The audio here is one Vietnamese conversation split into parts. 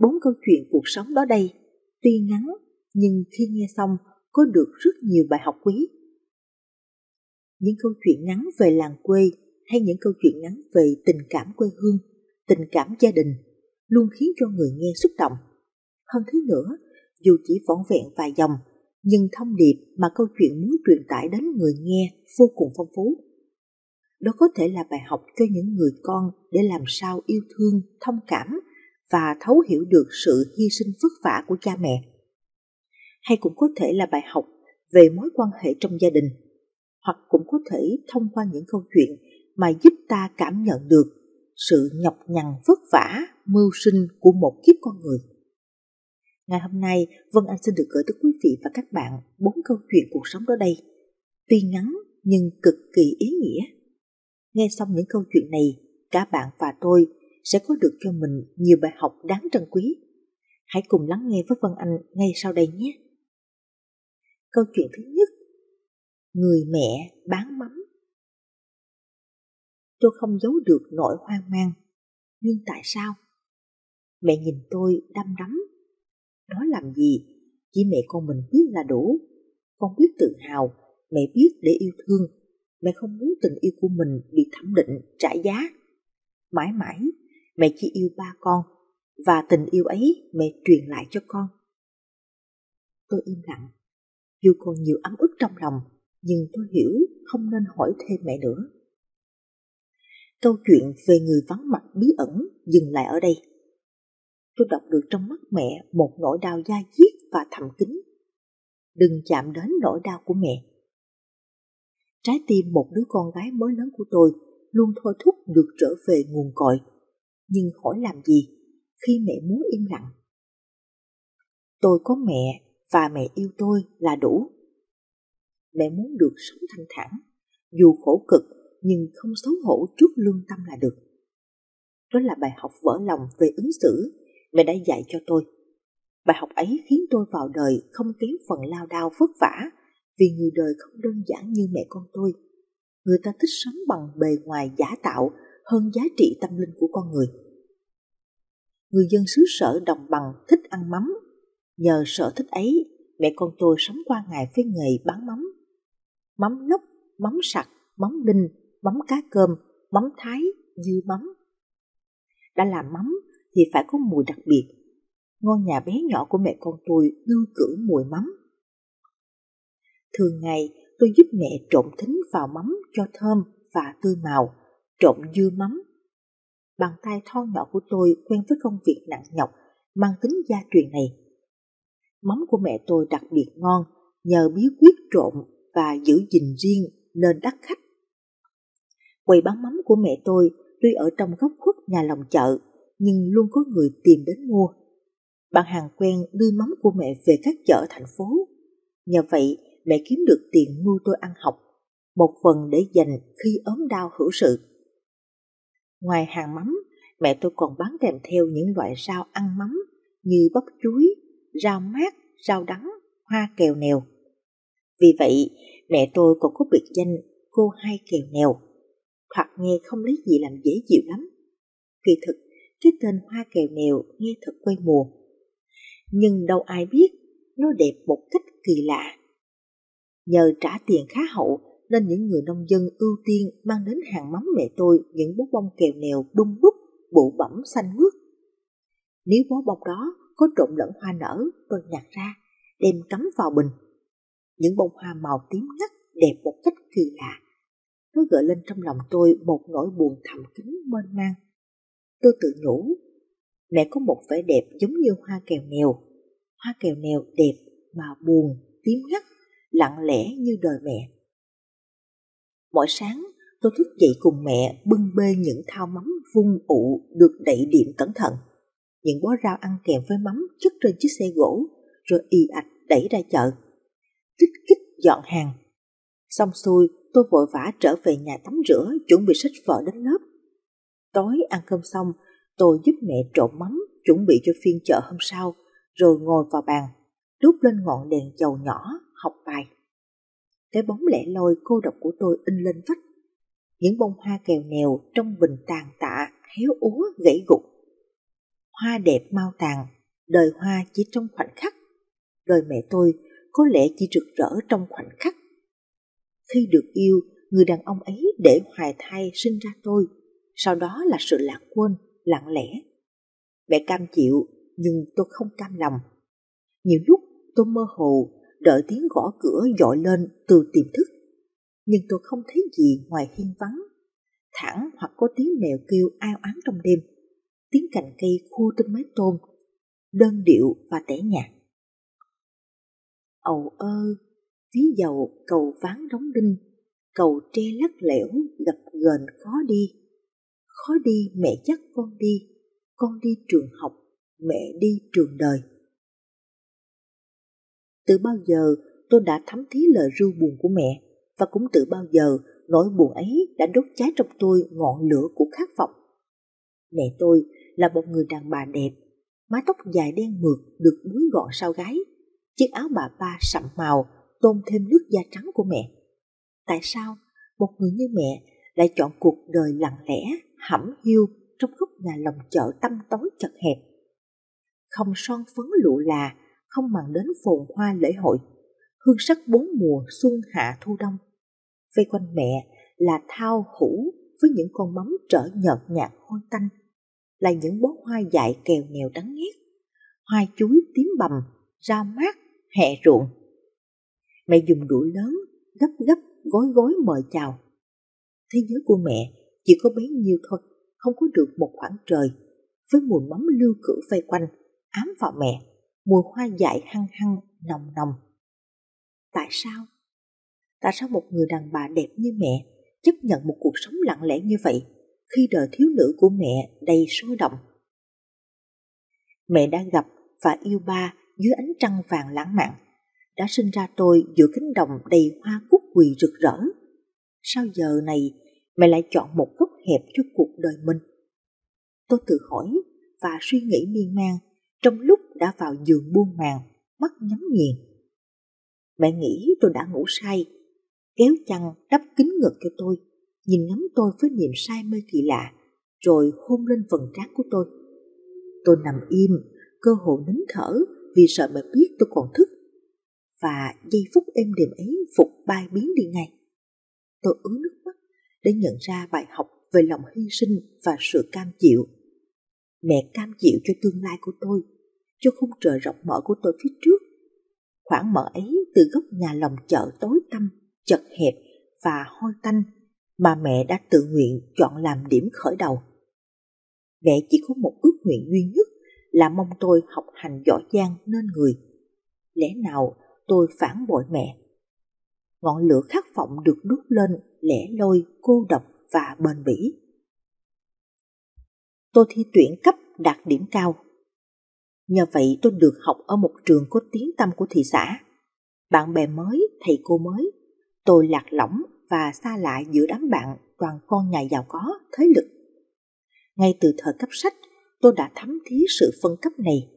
bốn câu chuyện cuộc sống đó đây tuy ngắn nhưng khi nghe xong có được rất nhiều bài học quý những câu chuyện ngắn về làng quê hay những câu chuyện ngắn về tình cảm quê hương tình cảm gia đình luôn khiến cho người nghe xúc động hơn thế nữa dù chỉ vỏn vẹn vài dòng nhưng thông điệp mà câu chuyện muốn truyền tải đến người nghe vô cùng phong phú đó có thể là bài học cho những người con để làm sao yêu thương thông cảm và thấu hiểu được sự hy sinh vất vả của cha mẹ. Hay cũng có thể là bài học về mối quan hệ trong gia đình, hoặc cũng có thể thông qua những câu chuyện mà giúp ta cảm nhận được sự nhọc nhằn vất vả, mưu sinh của một kiếp con người. Ngày hôm nay, Vân Anh xin được gửi tới quý vị và các bạn bốn câu chuyện cuộc sống đó đây. Tuy ngắn nhưng cực kỳ ý nghĩa. Nghe xong những câu chuyện này, cả bạn và tôi sẽ có được cho mình nhiều bài học đáng trân quý. Hãy cùng lắng nghe với Vân Anh ngay sau đây nhé. Câu chuyện thứ nhất Người mẹ bán mắm Tôi không giấu được nỗi hoang mang. Nhưng tại sao? Mẹ nhìn tôi đăm đắm. Nó làm gì? Chỉ mẹ con mình biết là đủ. Con biết tự hào, mẹ biết để yêu thương. Mẹ không muốn tình yêu của mình bị thẩm định, trả giá. Mãi mãi, mẹ chỉ yêu ba con và tình yêu ấy mẹ truyền lại cho con. Tôi im lặng, dù còn nhiều ấm ức trong lòng, nhưng tôi hiểu không nên hỏi thêm mẹ nữa. Câu chuyện về người vắng mặt bí ẩn dừng lại ở đây. Tôi đọc được trong mắt mẹ một nỗi đau da diết và thầm kín. Đừng chạm đến nỗi đau của mẹ. Trái tim một đứa con gái mới lớn của tôi luôn thôi thúc được trở về nguồn cội nhưng khỏi làm gì khi mẹ muốn im lặng. Tôi có mẹ và mẹ yêu tôi là đủ. Mẹ muốn được sống thanh thản, dù khổ cực nhưng không xấu hổ trước lương tâm là được. Đó là bài học vỡ lòng về ứng xử mẹ đã dạy cho tôi. Bài học ấy khiến tôi vào đời không kém phần lao đao vất vả vì người đời không đơn giản như mẹ con tôi. Người ta thích sống bằng bề ngoài giả tạo hơn giá trị tâm linh của con người. Người dân xứ sở đồng bằng thích ăn mắm. Nhờ sở thích ấy, mẹ con tôi sống qua ngày với nghề bán mắm. Mắm lốc, mắm sặc, mắm đinh, mắm cá cơm, mắm thái, dư mắm. Đã làm mắm thì phải có mùi đặc biệt. Ngôi nhà bé nhỏ của mẹ con tôi lưu cử mùi mắm. Thường ngày, tôi giúp mẹ trộn thính vào mắm cho thơm và tươi màu trộn dưa mắm. Bàn tay thon nhỏ của tôi quen với công việc nặng nhọc, mang tính gia truyền này. Mắm của mẹ tôi đặc biệt ngon, nhờ bí quyết trộn và giữ gìn riêng nên đắt khách. Quầy bán mắm của mẹ tôi tuy ở trong góc khuất nhà lòng chợ, nhưng luôn có người tìm đến mua. Bạn hàng quen đưa mắm của mẹ về các chợ thành phố. Nhờ vậy, mẹ kiếm được tiền nuôi tôi ăn học, một phần để dành khi ốm đau hữu sự. Ngoài hàng mắm, mẹ tôi còn bán kèm theo những loại rau ăn mắm như bắp chuối, rau mát, rau đắng, hoa kèo nèo. Vì vậy, mẹ tôi còn có biệt danh cô hai kèo nèo. Thoạt nghe không lấy gì làm dễ chịu lắm. Kỳ thực, cái tên hoa kèo nèo nghe thật quê mùa. Nhưng đâu ai biết, nó đẹp một cách kỳ lạ. Nhờ trả tiền khá hậu nên những người nông dân ưu tiên mang đến hàng mắm mẹ tôi những bó bông kèo nèo đung đúc, bụ bẩm xanh mướt. Nếu bó bông đó có trộn lẫn hoa nở, tôi nhặt ra, đem cắm vào bình. Những bông hoa màu tím ngắt đẹp một cách kỳ lạ. Nó gợi lên trong lòng tôi một nỗi buồn thầm kín mênh mang. Tôi tự nhủ, mẹ có một vẻ đẹp giống như hoa kèo nèo. Hoa kèo nèo đẹp mà buồn, tím ngắt, lặng lẽ như đời mẹ Mỗi sáng, tôi thức dậy cùng mẹ bưng bê những thao mắm vung ụ được đậy điểm cẩn thận. Những bó rau ăn kèm với mắm chất trên chiếc xe gỗ, rồi y ạch đẩy ra chợ. Kích kích dọn hàng. Xong xuôi, tôi vội vã trở về nhà tắm rửa, chuẩn bị sách vở đến lớp. Tối ăn cơm xong, tôi giúp mẹ trộn mắm, chuẩn bị cho phiên chợ hôm sau, rồi ngồi vào bàn, đút lên ngọn đèn dầu nhỏ, học bài cái bóng lẻ loi cô độc của tôi in lên vách. Những bông hoa kèo nèo trong bình tàn tạ, héo úa, gãy gục. Hoa đẹp mau tàn, đời hoa chỉ trong khoảnh khắc. Đời mẹ tôi có lẽ chỉ rực rỡ trong khoảnh khắc. Khi được yêu, người đàn ông ấy để hoài thai sinh ra tôi, sau đó là sự lãng quên, lặng lẽ. Mẹ cam chịu, nhưng tôi không cam lòng. Nhiều lúc tôi mơ hồ đợi tiếng gõ cửa dội lên từ tiềm thức. Nhưng tôi không thấy gì ngoài hiên vắng, thẳng hoặc có tiếng mèo kêu ao án trong đêm, tiếng cành cây khua trên mái tôn, đơn điệu và tẻ nhạt. Ầu ơ, ví dầu cầu ván đóng đinh, cầu tre lắc lẻo gập ghềnh khó đi. Khó đi mẹ chắc con đi, con đi trường học, mẹ đi trường đời. Từ bao giờ tôi đã thấm thí lời ru buồn của mẹ và cũng từ bao giờ nỗi buồn ấy đã đốt cháy trong tôi ngọn lửa của khát vọng. Mẹ tôi là một người đàn bà đẹp, mái tóc dài đen mượt được búi gọn sau gáy, chiếc áo bà ba sậm màu tôn thêm nước da trắng của mẹ. Tại sao một người như mẹ lại chọn cuộc đời lặng lẽ, hẩm hiu trong góc nhà lòng chợ tăm tối chật hẹp? Không son phấn lụa là không màng đến phồn hoa lễ hội, hương sắc bốn mùa xuân hạ thu đông. Vây quanh mẹ là thao hũ với những con mắm trở nhợt nhạt hôi tanh, là những bó hoa dại kèo nghèo đắng nghét, hoa chuối tím bầm, ra mát, hẹ ruộng. Mẹ dùng đũa lớn, gấp gấp, gói gói mời chào. Thế giới của mẹ chỉ có bấy nhiêu thôi, không có được một khoảng trời, với mùi mắm lưu cử vây quanh, ám vào mẹ mùi hoa dại hăng hăng, nồng nồng. Tại sao? Tại sao một người đàn bà đẹp như mẹ chấp nhận một cuộc sống lặng lẽ như vậy khi đời thiếu nữ của mẹ đầy sôi động? Mẹ đã gặp và yêu ba dưới ánh trăng vàng lãng mạn, đã sinh ra tôi giữa cánh đồng đầy hoa cúc quỳ rực rỡ. Sao giờ này mẹ lại chọn một góc hẹp cho cuộc đời mình? Tôi tự hỏi và suy nghĩ miên man trong lúc đã vào giường buông màn, mắt nhắm nghiền. Mẹ nghĩ tôi đã ngủ say, kéo chăn đắp kính ngực cho tôi, nhìn ngắm tôi với niềm say mê kỳ lạ, rồi hôn lên phần trán của tôi. Tôi nằm im, cơ hồ nín thở vì sợ mẹ biết tôi còn thức. Và giây phút êm đềm ấy phục bay biến đi ngay. Tôi ứa nước mắt để nhận ra bài học về lòng hy sinh và sự cam chịu. Mẹ cam chịu cho tương lai của tôi cho khung trời rộng mở của tôi phía trước. Khoảng mở ấy từ góc nhà lòng chợ tối tăm, chật hẹp và hôi tanh mà mẹ đã tự nguyện chọn làm điểm khởi đầu. Mẹ chỉ có một ước nguyện duy nhất là mong tôi học hành giỏi giang nên người. Lẽ nào tôi phản bội mẹ? Ngọn lửa khát vọng được đốt lên lẻ loi, cô độc và bền bỉ. Tôi thi tuyển cấp đạt điểm cao Nhờ vậy tôi được học ở một trường có tiếng tâm của thị xã. Bạn bè mới, thầy cô mới, tôi lạc lõng và xa lạ giữa đám bạn toàn con nhà giàu có, thế lực. Ngay từ thời cấp sách, tôi đã thấm thí sự phân cấp này.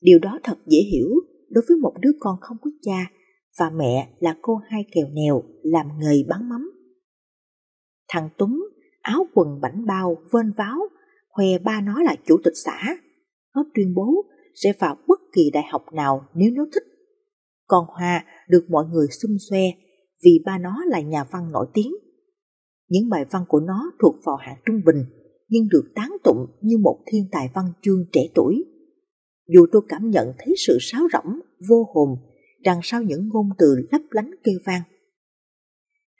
Điều đó thật dễ hiểu đối với một đứa con không có cha và mẹ là cô hai kèo nèo làm nghề bán mắm. Thằng Tuấn áo quần bảnh bao vên váo, khoe ba nó là chủ tịch xã nó tuyên bố sẽ vào bất kỳ đại học nào nếu nó thích. Con Hoa được mọi người xung xoe vì ba nó là nhà văn nổi tiếng. Những bài văn của nó thuộc vào hạng trung bình nhưng được tán tụng như một thiên tài văn chương trẻ tuổi. Dù tôi cảm nhận thấy sự sáo rỗng, vô hồn đằng sau những ngôn từ lấp lánh kêu vang.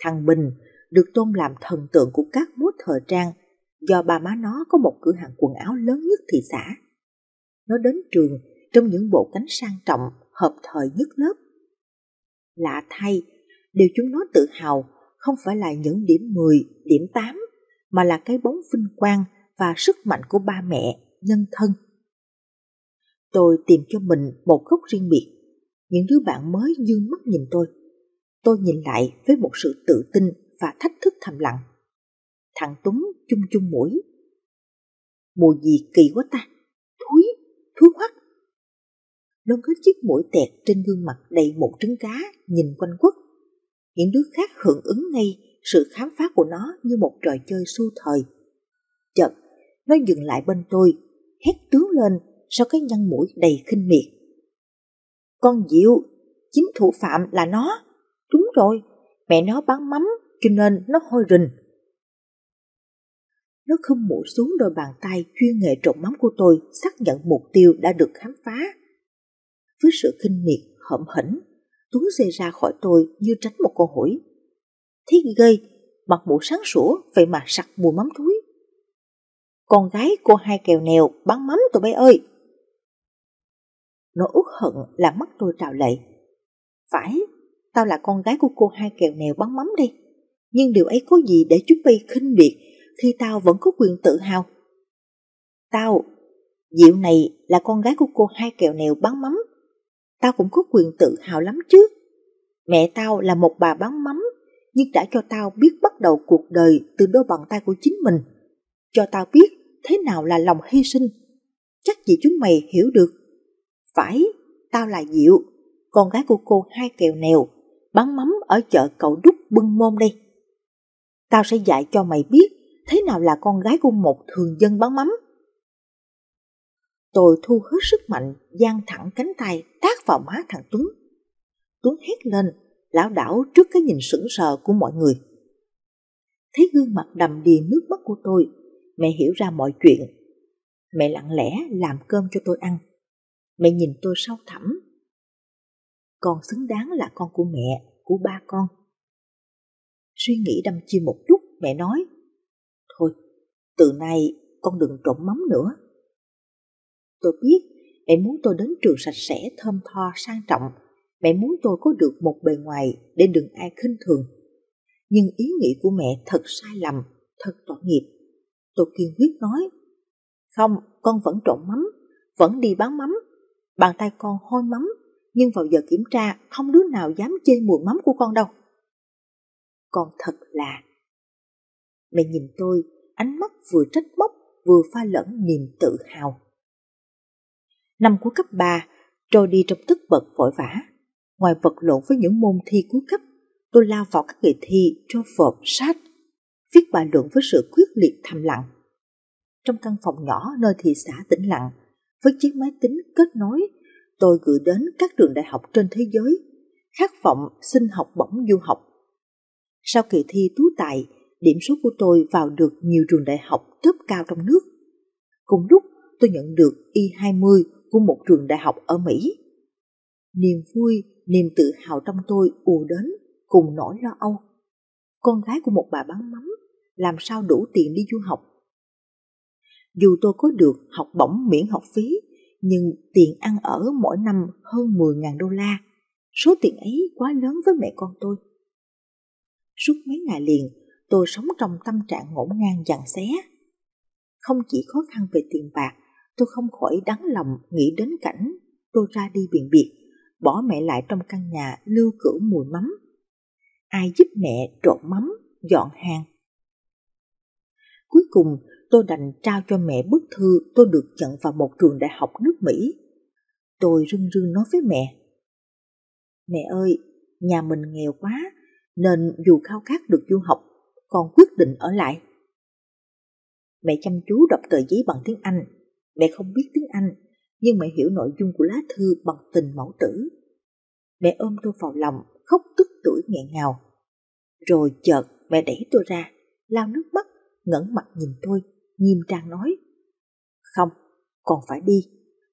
Thằng Bình được tôn làm thần tượng của các múa thời trang do ba má nó có một cửa hàng quần áo lớn nhất thị xã nó đến trường trong những bộ cánh sang trọng hợp thời nhất lớp. Lạ thay, điều chúng nó tự hào không phải là những điểm 10, điểm 8 mà là cái bóng vinh quang và sức mạnh của ba mẹ, nhân thân. Tôi tìm cho mình một góc riêng biệt. Những đứa bạn mới dương mắt nhìn tôi. Tôi nhìn lại với một sự tự tin và thách thức thầm lặng. Thằng Tuấn chung chung mũi. Mùi gì kỳ quá ta? thú hoắc nó có chiếc mũi tẹt trên gương mặt đầy một trứng cá nhìn quanh quất những đứa khác hưởng ứng ngay sự khám phá của nó như một trò chơi su thời chợt nó dừng lại bên tôi hét tướng lên sau cái nhăn mũi đầy khinh miệt con diệu chính thủ phạm là nó đúng rồi mẹ nó bán mắm cho nên nó hôi rình nó không mổ xuống đôi bàn tay chuyên nghệ trộn mắm của tôi xác nhận mục tiêu đã được khám phá. Với sự kinh miệt, hậm hĩnh Tuấn rơi ra khỏi tôi như tránh một con hủi. thiết gây, mặt mũi sáng sủa, vậy mà sặc mùi mắm thúi. Con gái cô hai kèo nèo bán mắm tụi bé ơi! nó uất hận làm mắt tôi trào lệ. Phải, tao là con gái của cô hai kèo nèo bán mắm đi. Nhưng điều ấy có gì để chúng bay khinh biệt khi tao vẫn có quyền tự hào. Tao, Diệu này là con gái của cô hai kẹo nèo bán mắm. Tao cũng có quyền tự hào lắm chứ. Mẹ tao là một bà bán mắm, nhưng đã cho tao biết bắt đầu cuộc đời từ đôi bàn tay của chính mình. Cho tao biết thế nào là lòng hy sinh. Chắc gì chúng mày hiểu được. Phải, tao là Diệu, con gái của cô hai kẹo nèo, bán mắm ở chợ cậu Đúc Bưng Môn đây. Tao sẽ dạy cho mày biết thế nào là con gái của một thường dân bán mắm. Tôi thu hết sức mạnh, giang thẳng cánh tay, tác vào má thằng Tuấn. Tuấn hét lên, lão đảo trước cái nhìn sững sờ của mọi người. Thấy gương mặt đầm đìa nước mắt của tôi, mẹ hiểu ra mọi chuyện. Mẹ lặng lẽ làm cơm cho tôi ăn. Mẹ nhìn tôi sâu thẳm. Con xứng đáng là con của mẹ, của ba con. Suy nghĩ đâm chiêu một chút, mẹ nói từ nay con đừng trộn mắm nữa. Tôi biết mẹ muốn tôi đến trường sạch sẽ, thơm tho, sang trọng. Mẹ muốn tôi có được một bề ngoài để đừng ai khinh thường. Nhưng ý nghĩ của mẹ thật sai lầm, thật tội nghiệp. Tôi kiên quyết nói, không, con vẫn trộn mắm, vẫn đi bán mắm. Bàn tay con hôi mắm, nhưng vào giờ kiểm tra không đứa nào dám chê mùi mắm của con đâu. Con thật là... Mẹ nhìn tôi ánh mắt vừa trách móc vừa pha lẫn niềm tự hào. Năm cuối cấp 3, trôi đi trong tức bật vội vã. Ngoài vật lộn với những môn thi cuối cấp, tôi lao vào các kỳ thi cho vợp sát, viết bài luận với sự quyết liệt thầm lặng. Trong căn phòng nhỏ nơi thị xã tĩnh lặng, với chiếc máy tính kết nối, tôi gửi đến các trường đại học trên thế giới, khát vọng xin học bổng du học. Sau kỳ thi tú tài, điểm số của tôi vào được nhiều trường đại học top cao trong nước. Cùng lúc, tôi nhận được Y20 e của một trường đại học ở Mỹ. Niềm vui, niềm tự hào trong tôi ùa đến cùng nỗi lo âu. Con gái của một bà bán mắm làm sao đủ tiền đi du học. Dù tôi có được học bổng miễn học phí, nhưng tiền ăn ở mỗi năm hơn 10.000 đô la. Số tiền ấy quá lớn với mẹ con tôi. Suốt mấy ngày liền, tôi sống trong tâm trạng ngổn ngang dằn xé. Không chỉ khó khăn về tiền bạc, tôi không khỏi đắng lòng nghĩ đến cảnh tôi ra đi biển biệt, bỏ mẹ lại trong căn nhà lưu cửu mùi mắm. Ai giúp mẹ trộn mắm, dọn hàng. Cuối cùng, tôi đành trao cho mẹ bức thư tôi được nhận vào một trường đại học nước Mỹ. Tôi rưng rưng nói với mẹ. Mẹ ơi, nhà mình nghèo quá, nên dù khao khát được du học con quyết định ở lại. Mẹ chăm chú đọc tờ giấy bằng tiếng Anh. Mẹ không biết tiếng Anh, nhưng mẹ hiểu nội dung của lá thư bằng tình mẫu tử. Mẹ ôm tôi vào lòng, khóc tức tuổi nghẹn ngào. Rồi chợt mẹ đẩy tôi ra, lao nước mắt, ngẩng mặt nhìn tôi, nghiêm trang nói. Không, con phải đi,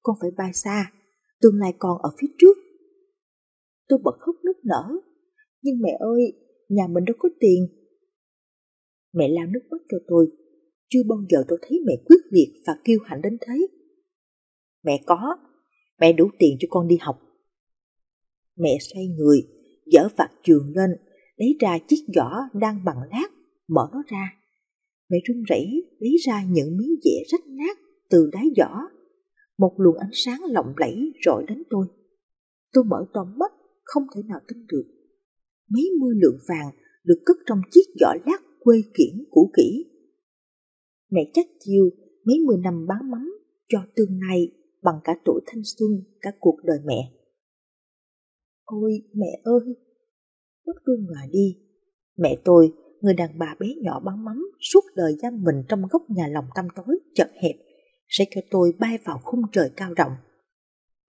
con phải bay xa, tương lai con ở phía trước. Tôi bật khóc nức nở. Nhưng mẹ ơi, nhà mình đâu có tiền, mẹ lau nước mắt cho tôi. Chưa bao giờ tôi thấy mẹ quyết liệt và kiêu hãnh đến thế. Mẹ có, mẹ đủ tiền cho con đi học. Mẹ xoay người, dở vạt trường lên, lấy ra chiếc giỏ đang bằng lát, mở nó ra. Mẹ run rẩy lấy ra những miếng dẻ rách nát từ đáy giỏ. Một luồng ánh sáng lộng lẫy rọi đến tôi. Tôi mở to mắt, không thể nào tin được. Mấy mươi lượng vàng được cất trong chiếc giỏ lát quê kiển cũ kỹ. Mẹ chắc chiêu mấy mươi năm bán mắm cho tương lai bằng cả tuổi thanh xuân, cả cuộc đời mẹ. Ôi mẹ ơi! Bước tôi ngồi đi. Mẹ tôi, người đàn bà bé nhỏ bán mắm suốt đời giam mình trong góc nhà lòng tăm tối, chật hẹp, sẽ cho tôi bay vào khung trời cao rộng.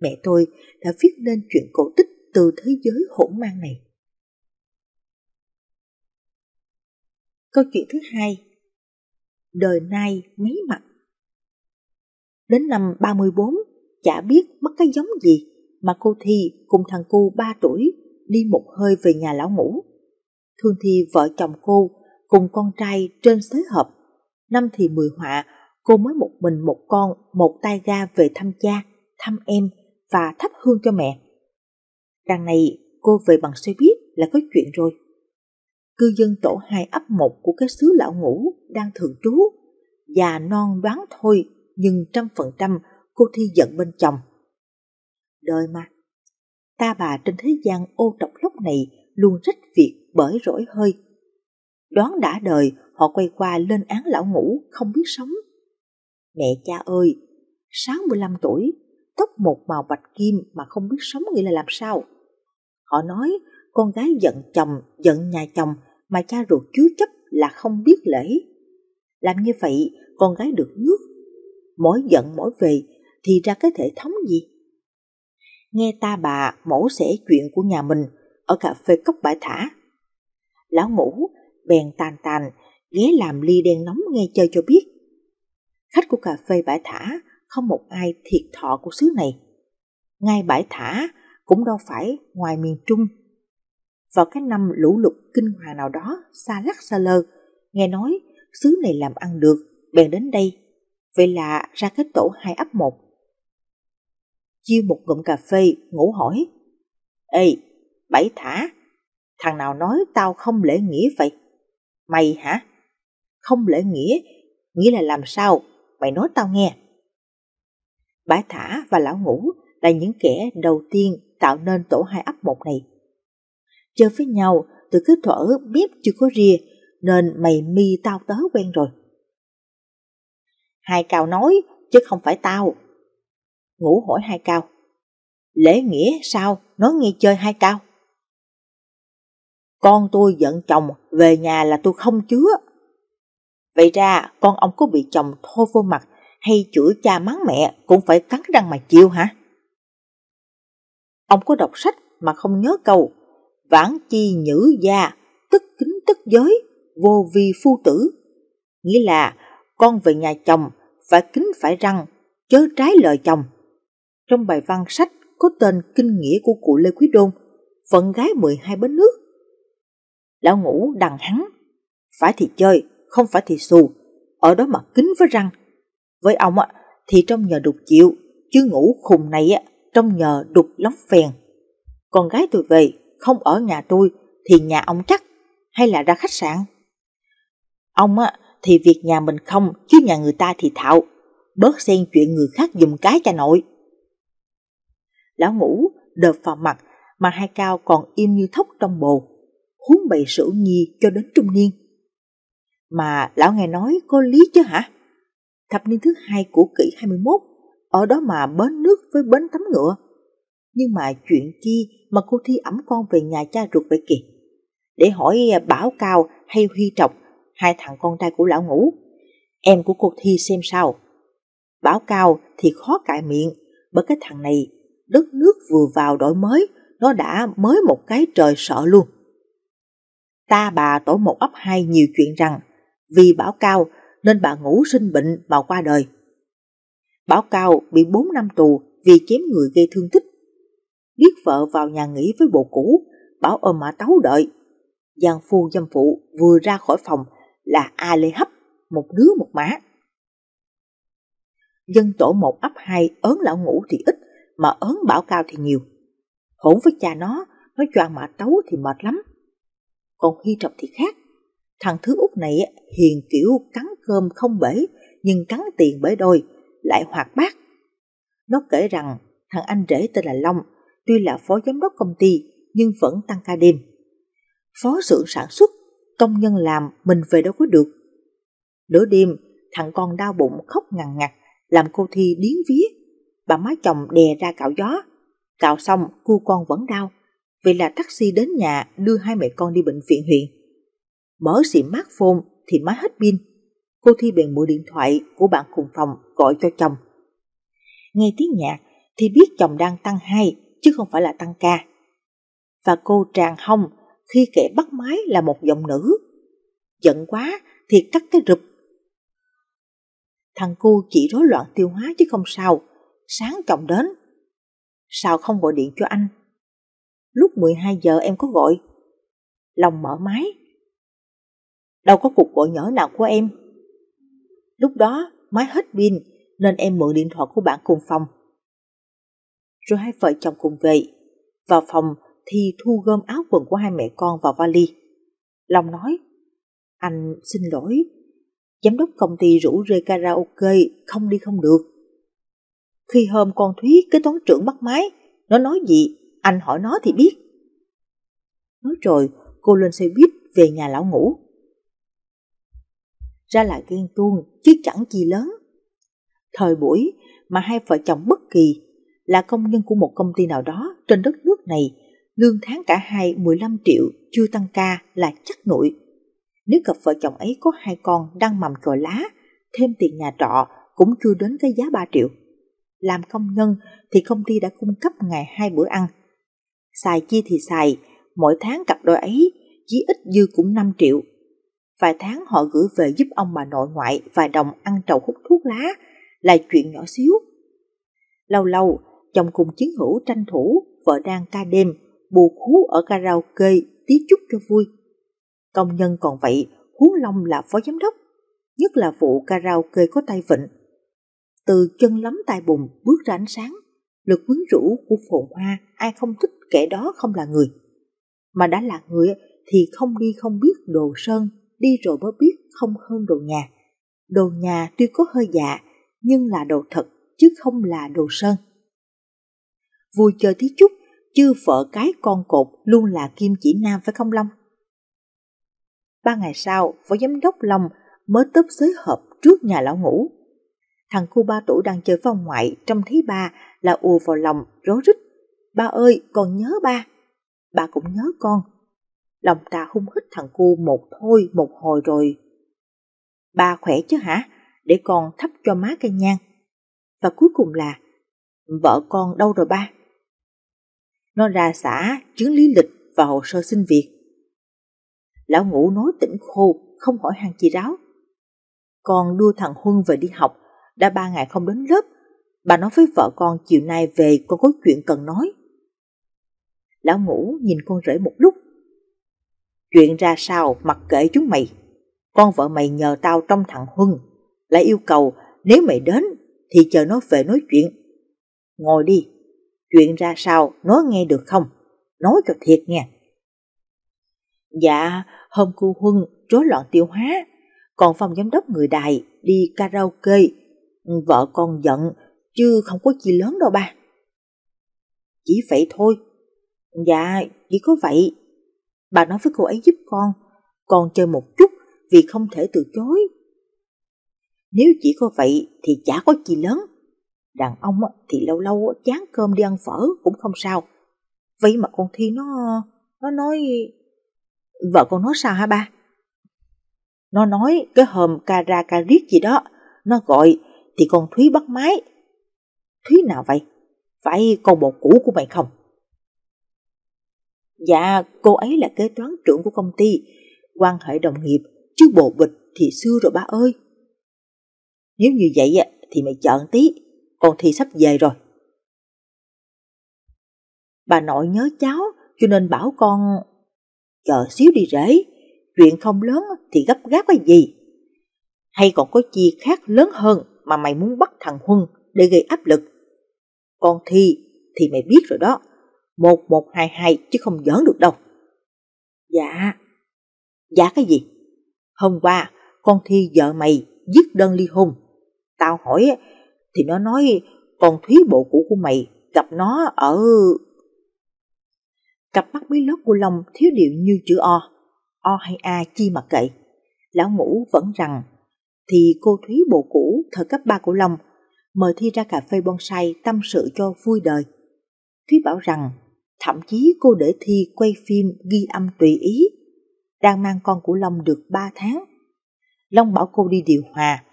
Mẹ tôi đã viết nên chuyện cổ tích từ thế giới hỗn mang này. Câu chuyện thứ hai Đời nay mấy mặt Đến năm 34 Chả biết mất cái giống gì Mà cô Thi cùng thằng cu 3 tuổi Đi một hơi về nhà lão ngủ thường thì vợ chồng cô Cùng con trai trên xới hợp Năm thì mười họa Cô mới một mình một con Một tay ga về thăm cha Thăm em và thắp hương cho mẹ Đằng này cô về bằng xe buýt là có chuyện rồi cư dân tổ hai ấp một của cái xứ lão ngũ đang thường trú. Già non đoán thôi, nhưng trăm phần trăm cô Thi giận bên chồng. Đời mà, ta bà trên thế gian ô trọc lúc này luôn rách việc bởi rỗi hơi. Đoán đã đời, họ quay qua lên án lão ngũ không biết sống. Mẹ cha ơi, 65 tuổi, tóc một màu bạch kim mà không biết sống nghĩa là làm sao? Họ nói con gái giận chồng, giận nhà chồng mà cha ruột chứa chấp là không biết lễ. Làm như vậy, con gái được nước. Mỗi giận mỗi về, thì ra cái thể thống gì? Nghe ta bà mổ xẻ chuyện của nhà mình ở cà phê cốc bãi thả. Lão ngủ, bèn tàn tàn, ghé làm ly đen nóng nghe chơi cho biết. Khách của cà phê bãi thả không một ai thiệt thọ của xứ này. Ngay bãi thả cũng đâu phải ngoài miền Trung vào cái năm lũ lụt kinh hoàng nào đó xa lắc xa lơ, nghe nói xứ này làm ăn được, bèn đến đây. Vậy là ra cái tổ hai ấp một. Chiêu một ngụm cà phê, ngủ hỏi. Ê, bảy thả, thằng nào nói tao không lễ nghĩa vậy? Mày hả? Không lễ nghĩa, nghĩa là làm sao? Mày nói tao nghe. Bãi thả và lão ngủ là những kẻ đầu tiên tạo nên tổ hai ấp một này chơi với nhau từ cứ thuở bếp chưa có rìa nên mày mi tao tớ quen rồi. Hai cao nói chứ không phải tao. Ngủ hỏi hai cao. Lễ nghĩa sao nói nghe chơi hai cao? Con tôi giận chồng về nhà là tôi không chứa. Vậy ra con ông có bị chồng thôi vô mặt hay chửi cha mắng mẹ cũng phải cắn răng mà chịu hả? Ông có đọc sách mà không nhớ câu vãn chi nhữ gia, tức kính tức giới, vô vi phu tử. Nghĩa là con về nhà chồng phải kính phải răng, chớ trái lời chồng. Trong bài văn sách có tên kinh nghĩa của cụ Lê Quý Đôn, phận gái 12 bến nước. Lão ngủ đằng hắn, phải thì chơi, không phải thì xù, ở đó mà kính với răng. Với ông á, thì trong nhờ đục chịu, chứ ngủ khùng này á, trong nhờ đục lóc phèn. Con gái tôi về không ở nhà tôi thì nhà ông chắc hay là ra khách sạn ông á thì việc nhà mình không chứ nhà người ta thì thạo bớt xen chuyện người khác dùng cái cho nội lão ngủ đợp vào mặt mà hai cao còn im như thóc trong bồ huống bày sửu nhi cho đến trung niên mà lão nghe nói có lý chứ hả thập niên thứ hai của kỷ 21 ở đó mà bến nước với bến tắm ngựa nhưng mà chuyện chi mà cô Thi ẩm con về nhà cha ruột vậy kìa. Để hỏi à, Bảo Cao hay Huy Trọc, hai thằng con trai của lão ngủ. Em của cô Thi xem sao. Bảo Cao thì khó cãi miệng, bởi cái thằng này đất nước vừa vào đổi mới, nó đã mới một cái trời sợ luôn. Ta bà tổ một ấp hai nhiều chuyện rằng, vì Bảo Cao nên bà ngủ sinh bệnh mà qua đời. Bảo Cao bị 4 năm tù vì chém người gây thương tích điếc vợ vào nhà nghỉ với bộ cũ, bảo ôm mã tấu đợi. Giang phu dâm phụ vừa ra khỏi phòng là A Lê Hấp, một đứa một má. Dân tổ một ấp hai ớn lão ngủ thì ít, mà ớn bảo cao thì nhiều. Hỗn với cha nó, nó choàng mã tấu thì mệt lắm. Còn Hy Trọc thì khác, thằng thứ út này hiền kiểu cắn cơm không bể, nhưng cắn tiền bể đôi, lại hoạt bát. Nó kể rằng thằng anh rể tên là Long tuy là phó giám đốc công ty nhưng vẫn tăng ca đêm. Phó xưởng sản xuất, công nhân làm mình về đâu có được. Nửa đêm, thằng con đau bụng khóc ngằn ngặt, làm cô Thi điến vía. Bà má chồng đè ra cạo gió, cạo xong cu con vẫn đau. Vậy là taxi đến nhà đưa hai mẹ con đi bệnh viện huyện. Mở mát smartphone thì má hết pin. Cô Thi bèn mượn điện thoại của bạn cùng phòng gọi cho chồng. Nghe tiếng nhạc thì biết chồng đang tăng hai chứ không phải là tăng ca. Và cô tràn Hồng khi kẻ bắt máy là một giọng nữ. Giận quá thì cắt cái rụp. Thằng cu chỉ rối loạn tiêu hóa chứ không sao, sáng chồng đến. Sao không gọi điện cho anh? Lúc 12 giờ em có gọi. Lòng mở máy. Đâu có cuộc gọi nhỏ nào của em. Lúc đó máy hết pin nên em mượn điện thoại của bạn cùng phòng rồi hai vợ chồng cùng về. Vào phòng thì thu gom áo quần của hai mẹ con vào vali. Long nói, anh xin lỗi, giám đốc công ty rủ rê karaoke, không đi không được. Khi hôm con Thúy kế toán trưởng bắt máy, nó nói gì, anh hỏi nó thì biết. Nói rồi, cô lên xe buýt về nhà lão ngủ. Ra là ghen tuông chứ chẳng gì lớn. Thời buổi mà hai vợ chồng bất kỳ là công nhân của một công ty nào đó trên đất nước này, lương tháng cả hai 15 triệu chưa tăng ca là chắc nổi. Nếu cặp vợ chồng ấy có hai con đang mầm còi lá, thêm tiền nhà trọ cũng chưa đến cái giá 3 triệu. Làm công nhân thì công ty đã cung cấp ngày hai bữa ăn. Xài chi thì xài, mỗi tháng cặp đôi ấy chí ít dư cũng 5 triệu. Vài tháng họ gửi về giúp ông bà nội ngoại vài đồng ăn trầu hút thuốc lá là chuyện nhỏ xíu. Lâu lâu chồng cùng chiến hữu tranh thủ, vợ đang ca đêm, bù khú ở karaoke, tí chút cho vui. Công nhân còn vậy, huống long là phó giám đốc, nhất là vụ karaoke có tay vịnh. Từ chân lắm tay bùn bước ra ánh sáng, lực quyến rũ của phồn hoa ai không thích kẻ đó không là người. Mà đã là người thì không đi không biết đồ sơn, đi rồi mới biết không hơn đồ nhà. Đồ nhà tuy có hơi dạ, nhưng là đồ thật chứ không là đồ sơn vui chơi tí chút, chứ vợ cái con cột luôn là kim chỉ nam phải không Long? Ba ngày sau, phó giám đốc Long mới tấp xới hộp trước nhà lão ngủ. Thằng cu ba tuổi đang chơi với ngoại, trong thấy ba là ùa vào lòng, rối rít. Ba ơi, con nhớ ba. Ba cũng nhớ con. Lòng ta hung hít thằng cu một thôi một hồi rồi. Ba khỏe chứ hả? Để con thắp cho má cây nhang. Và cuối cùng là, vợ con đâu rồi ba? nó ra xã chứng lý lịch và hồ sơ xin việc. Lão ngủ nói tỉnh khô, không hỏi hàng chị ráo. Con đưa thằng Huân về đi học, đã ba ngày không đến lớp. Bà nói với vợ con chiều nay về con có chuyện cần nói. Lão ngủ nhìn con rể một lúc. Chuyện ra sao mặc kệ chúng mày. Con vợ mày nhờ tao trong thằng Huân, lại yêu cầu nếu mày đến thì chờ nó về nói chuyện. Ngồi đi, chuyện ra sao nói nghe được không? Nói cho thiệt nha Dạ, hôm cô Huân rối loạn tiêu hóa, còn phòng giám đốc người đài đi karaoke, vợ con giận chứ không có chi lớn đâu ba. Chỉ vậy thôi. Dạ, chỉ có vậy. Bà nói với cô ấy giúp con, con chơi một chút vì không thể từ chối. Nếu chỉ có vậy thì chả có chi lớn. Đàn ông thì lâu lâu chán cơm đi ăn phở cũng không sao. Vậy mà con Thi nó... Nó nói... Vợ con nói sao hả ba? Nó nói cái hòm cà ra cà riết gì đó. Nó gọi thì con Thúy bắt máy. Thúy nào vậy? Phải con bột cũ của mày không? Dạ, cô ấy là kế toán trưởng của công ty, quan hệ đồng nghiệp, chứ bồ bịch thì xưa rồi ba ơi. Nếu như vậy thì mày chọn tí, con thì sắp về rồi. Bà nội nhớ cháu cho nên bảo con chờ xíu đi rể, chuyện không lớn thì gấp gáp cái gì. Hay còn có chi khác lớn hơn mà mày muốn bắt thằng Huân để gây áp lực. con thi thì mày biết rồi đó, 1122 chứ không giỡn được đâu. Dạ, dạ cái gì? Hôm qua con thi vợ mày viết đơn ly hôn. Tao hỏi thì nó nói con thúy bộ cũ của mày gặp nó ở... Cặp mắt bí lót của Long thiếu điệu như chữ O, O hay A chi mà kệ. Lão ngũ vẫn rằng, thì cô thúy bộ cũ thời cấp ba của Long mời Thi ra cà phê bonsai tâm sự cho vui đời. Thúy bảo rằng, thậm chí cô để Thi quay phim ghi âm tùy ý, đang mang con của Long được ba tháng. Long bảo cô đi điều hòa,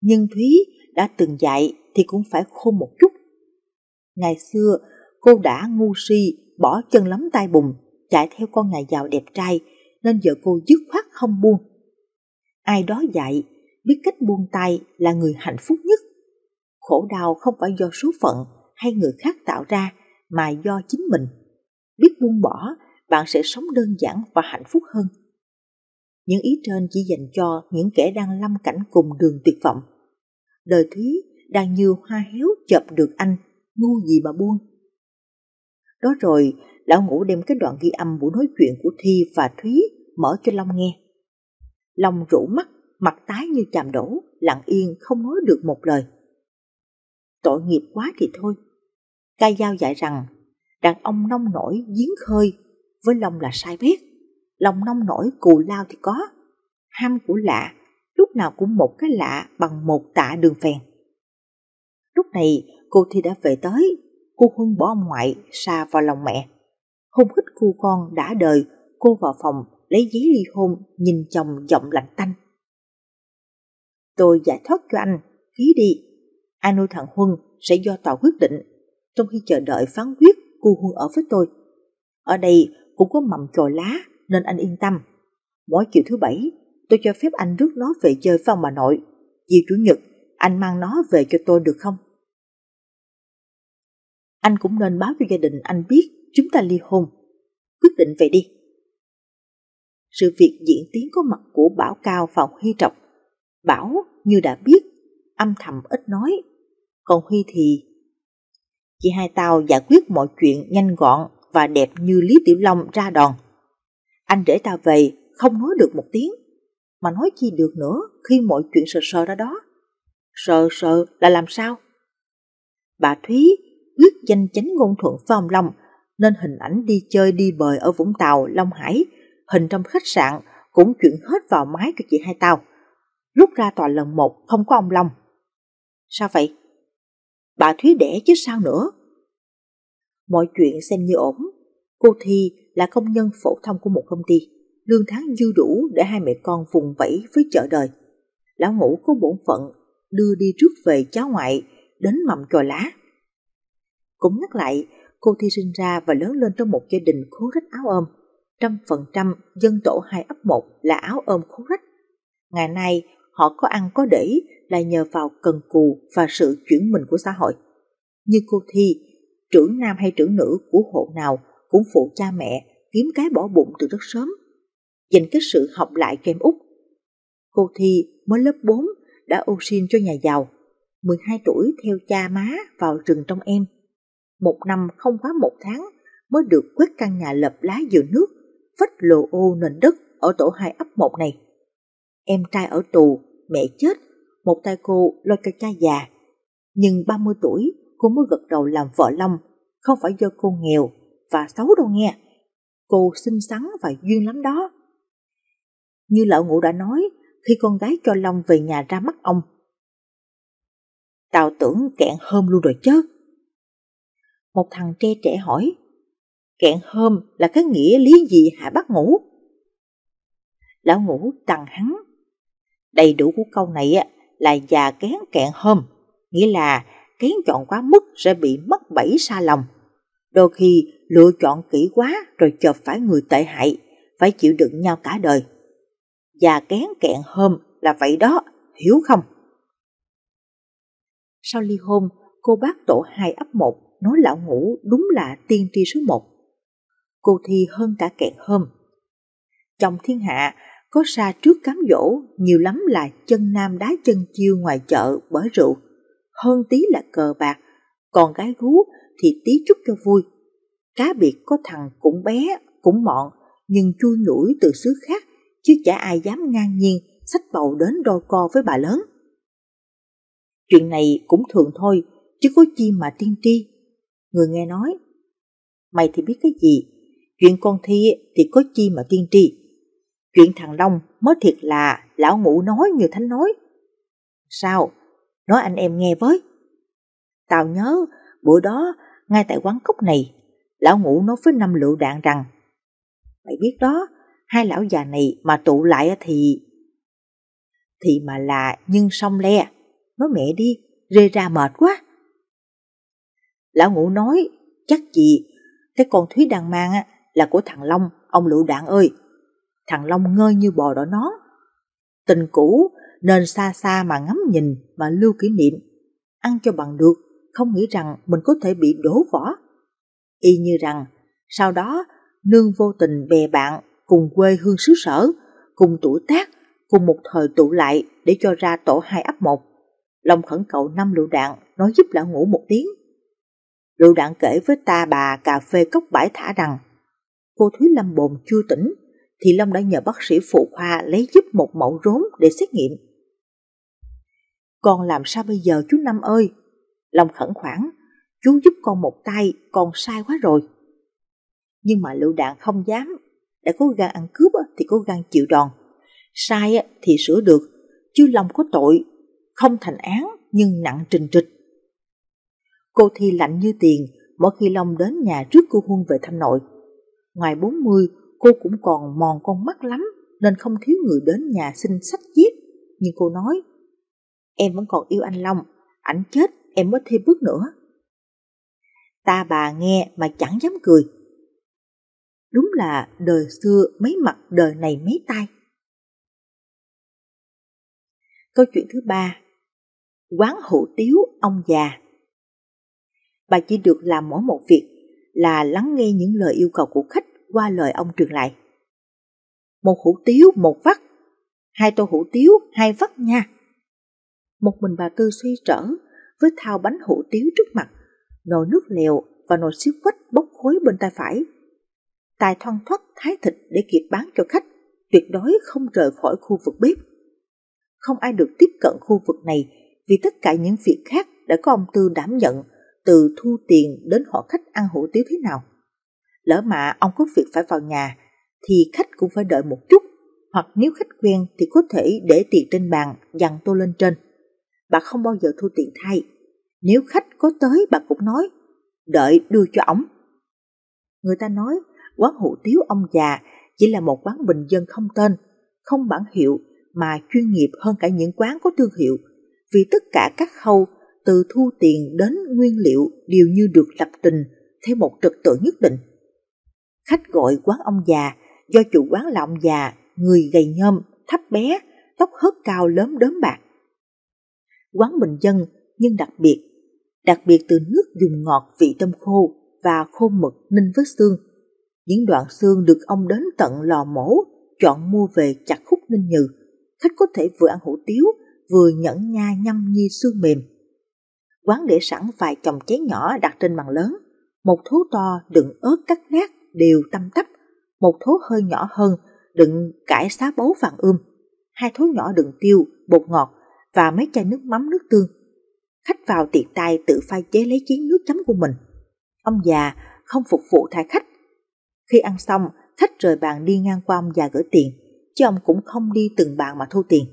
nhưng Thúy đã từng dạy thì cũng phải khôn một chút. Ngày xưa, cô đã ngu si, bỏ chân lắm tay bùn, chạy theo con ngài giàu đẹp trai, nên giờ cô dứt khoát không buông. Ai đó dạy, biết cách buông tay là người hạnh phúc nhất. Khổ đau không phải do số phận hay người khác tạo ra, mà do chính mình. Biết buông bỏ, bạn sẽ sống đơn giản và hạnh phúc hơn. Những ý trên chỉ dành cho những kẻ đang lâm cảnh cùng đường tuyệt vọng. Đời Thúy đang như hoa héo chập được anh, ngu gì mà buông. Đó rồi, lão ngủ đem cái đoạn ghi âm buổi nói chuyện của Thi và Thúy mở cho Long nghe. Long rủ mắt, mặt tái như chàm đổ, lặng yên không nói được một lời. Tội nghiệp quá thì thôi. Cai Giao dạy rằng, đàn ông nông nổi giếng khơi, với Long là sai biết. Lòng nông nổi cù lao thì có, ham của lạ, lúc nào cũng một cái lạ bằng một tạ đường phèn. Lúc này cô Thi đã về tới, cô Huân bỏ ông ngoại xa vào lòng mẹ. Hôn hít cu con đã đời, cô vào phòng lấy giấy ly hôn nhìn chồng giọng lạnh tanh. Tôi giải thoát cho anh, ký đi. Anh nuôi thằng Huân sẽ do tòa quyết định, trong khi chờ đợi phán quyết cô Huân ở với tôi. Ở đây cũng có mầm chồi lá nên anh yên tâm. Mỗi chiều thứ bảy tôi cho phép anh rước nó về chơi với bà nội. Chiều chủ nhật anh mang nó về cho tôi được không? anh cũng nên báo cho gia đình anh biết chúng ta ly hôn. Quyết định vậy đi. Sự việc diễn tiến có mặt của Bảo Cao và Huy Trọc. Bảo như đã biết, âm thầm ít nói. Còn Huy thì... Chị hai tao giải quyết mọi chuyện nhanh gọn và đẹp như Lý Tiểu Long ra đòn. Anh để tao về, không nói được một tiếng. Mà nói chi được nữa khi mọi chuyện sờ sờ ra đó. Sờ sờ là làm sao? Bà Thúy quyết danh chánh ngôn thuận vào lòng nên hình ảnh đi chơi đi bời ở Vũng Tàu, Long Hải, hình trong khách sạn cũng chuyển hết vào máy của chị hai tao. Lúc ra tòa lần một không có ông Long. Sao vậy? Bà Thúy đẻ chứ sao nữa? Mọi chuyện xem như ổn. Cô Thi là công nhân phổ thông của một công ty. Lương tháng dư đủ để hai mẹ con vùng vẫy với chợ đời. Lão Ngũ có bổn phận đưa đi trước về cháu ngoại đến mầm chòi lá. Cũng nhắc lại, cô Thi sinh ra và lớn lên trong một gia đình khốn rách áo ôm. Trăm phần trăm dân tổ hai ấp một là áo ôm khốn rách. Ngày nay, họ có ăn có để là nhờ vào cần cù và sự chuyển mình của xã hội. Như cô Thi, trưởng nam hay trưởng nữ của hộ nào cũng phụ cha mẹ kiếm cái bỏ bụng từ rất sớm. Dành cái sự học lại kèm út. Cô Thi mới lớp 4 đã ô xin cho nhà giàu. 12 tuổi theo cha má vào rừng trong em một năm không quá một tháng mới được quyết căn nhà lợp lá giữa nước, vách lồ ô nền đất ở tổ hai ấp một này. Em trai ở tù, mẹ chết, một tay cô lo cho cha già. Nhưng 30 tuổi, cô mới gật đầu làm vợ Long, không phải do cô nghèo và xấu đâu nghe. Cô xinh xắn và duyên lắm đó. Như lão ngũ đã nói, khi con gái cho Long về nhà ra mắt ông. Tao tưởng kẹn hôm luôn rồi chết một thằng tre trẻ hỏi, kẹn hôm là cái nghĩa lý gì hả bác ngủ? Lão ngủ tằng hắn. Đầy đủ của câu này là già kén kẹn hôm, nghĩa là kén chọn quá mức sẽ bị mất bẫy xa lòng. Đôi khi lựa chọn kỹ quá rồi chợp phải người tệ hại, phải chịu đựng nhau cả đời. Già kén kẹn hôm là vậy đó, hiểu không? Sau ly hôn, cô bác tổ hai ấp một nói lão ngũ đúng là tiên tri số một. Cô thi hơn cả kẹn hôm. Trong thiên hạ, có xa trước cám dỗ, nhiều lắm là chân nam đá chân chiêu ngoài chợ bởi rượu, hơn tí là cờ bạc, còn gái gú thì tí chút cho vui. Cá biệt có thằng cũng bé, cũng mọn, nhưng chui nổi từ xứ khác, chứ chả ai dám ngang nhiên sách bầu đến đôi co với bà lớn. Chuyện này cũng thường thôi, chứ có chi mà tiên tri. Người nghe nói, mày thì biết cái gì, chuyện con thi thì có chi mà tiên tri. Chuyện thằng Long mới thiệt là lão Ngũ nói như thánh nói. Sao? Nói anh em nghe với. Tao nhớ bữa đó ngay tại quán cốc này, lão Ngũ nói với năm lựu đạn rằng Mày biết đó, hai lão già này mà tụ lại thì... Thì mà là nhưng song le, nói mẹ đi, rê ra mệt quá. Lão ngũ nói, chắc gì, cái con Thúy đang mang á, là của thằng Long, ông lựu đạn ơi. Thằng Long ngơi như bò đỏ nó. Tình cũ nên xa xa mà ngắm nhìn mà lưu kỷ niệm. Ăn cho bằng được, không nghĩ rằng mình có thể bị đổ vỏ. Y như rằng, sau đó nương vô tình bè bạn cùng quê hương xứ sở, cùng tuổi tác, cùng một thời tụ lại để cho ra tổ hai ấp một. Long khẩn cầu năm lựu đạn nói giúp lão ngủ một tiếng lưu đạn kể với ta bà cà phê cốc bãi thả rằng cô Thúy Lâm bồn chưa tỉnh thì Long đã nhờ bác sĩ phụ khoa lấy giúp một mẫu rốn để xét nghiệm. Con làm sao bây giờ chú Năm ơi? Long khẩn khoản, chú giúp con một tay, con sai quá rồi. Nhưng mà lựu đạn không dám, đã cố gắng ăn cướp thì cố gắng chịu đòn. Sai thì sửa được, chứ Long có tội, không thành án nhưng nặng trình trịch. Cô thi lạnh như tiền mỗi khi Long đến nhà trước cô Huân về thăm nội. Ngoài 40, cô cũng còn mòn con mắt lắm nên không thiếu người đến nhà xin sách giết. Nhưng cô nói, em vẫn còn yêu anh Long, ảnh chết em mới thêm bước nữa. Ta bà nghe mà chẳng dám cười. Đúng là đời xưa mấy mặt đời này mấy tay. Câu chuyện thứ ba Quán hủ tiếu ông già bà chỉ được làm mỗi một việc là lắng nghe những lời yêu cầu của khách qua lời ông truyền lại. Một hủ tiếu, một vắt, hai tô hủ tiếu, hai vắt nha. Một mình bà Tư suy trở với thao bánh hủ tiếu trước mặt, nồi nước lèo và nồi xíu quách bốc khối bên tay phải. Tài thoăn thoát thái thịt để kịp bán cho khách, tuyệt đối không rời khỏi khu vực bếp. Không ai được tiếp cận khu vực này vì tất cả những việc khác đã có ông Tư đảm nhận từ thu tiền đến họ khách ăn hủ tiếu thế nào. Lỡ mà ông có việc phải vào nhà, thì khách cũng phải đợi một chút, hoặc nếu khách quen thì có thể để tiền trên bàn, dặn tôi lên trên. Bà không bao giờ thu tiền thay. Nếu khách có tới bà cũng nói, đợi đưa cho ổng. Người ta nói, quán hủ tiếu ông già chỉ là một quán bình dân không tên, không bản hiệu mà chuyên nghiệp hơn cả những quán có thương hiệu, vì tất cả các khâu từ thu tiền đến nguyên liệu đều như được lập trình theo một trật tự nhất định. Khách gọi quán ông già, do chủ quán là ông già, người gầy nhom, thấp bé, tóc hớt cao lớn đốm bạc. Quán bình dân nhưng đặc biệt, đặc biệt từ nước dùng ngọt vị tôm khô và khô mực ninh với xương. Những đoạn xương được ông đến tận lò mổ, chọn mua về chặt khúc ninh nhừ. Khách có thể vừa ăn hủ tiếu, vừa nhẫn nha nhâm nhi xương mềm, quán để sẵn vài chồng chén nhỏ đặt trên bàn lớn, một thố to đựng ớt cắt nát đều tăm tắp, một thố hơi nhỏ hơn đựng cải xá bấu vàng ươm, hai thố nhỏ đựng tiêu, bột ngọt và mấy chai nước mắm nước tương. Khách vào tiệc tay tự pha chế lấy chén nước chấm của mình. Ông già không phục vụ thái khách. Khi ăn xong, khách rời bàn đi ngang qua ông già gửi tiền, chứ ông cũng không đi từng bàn mà thu tiền.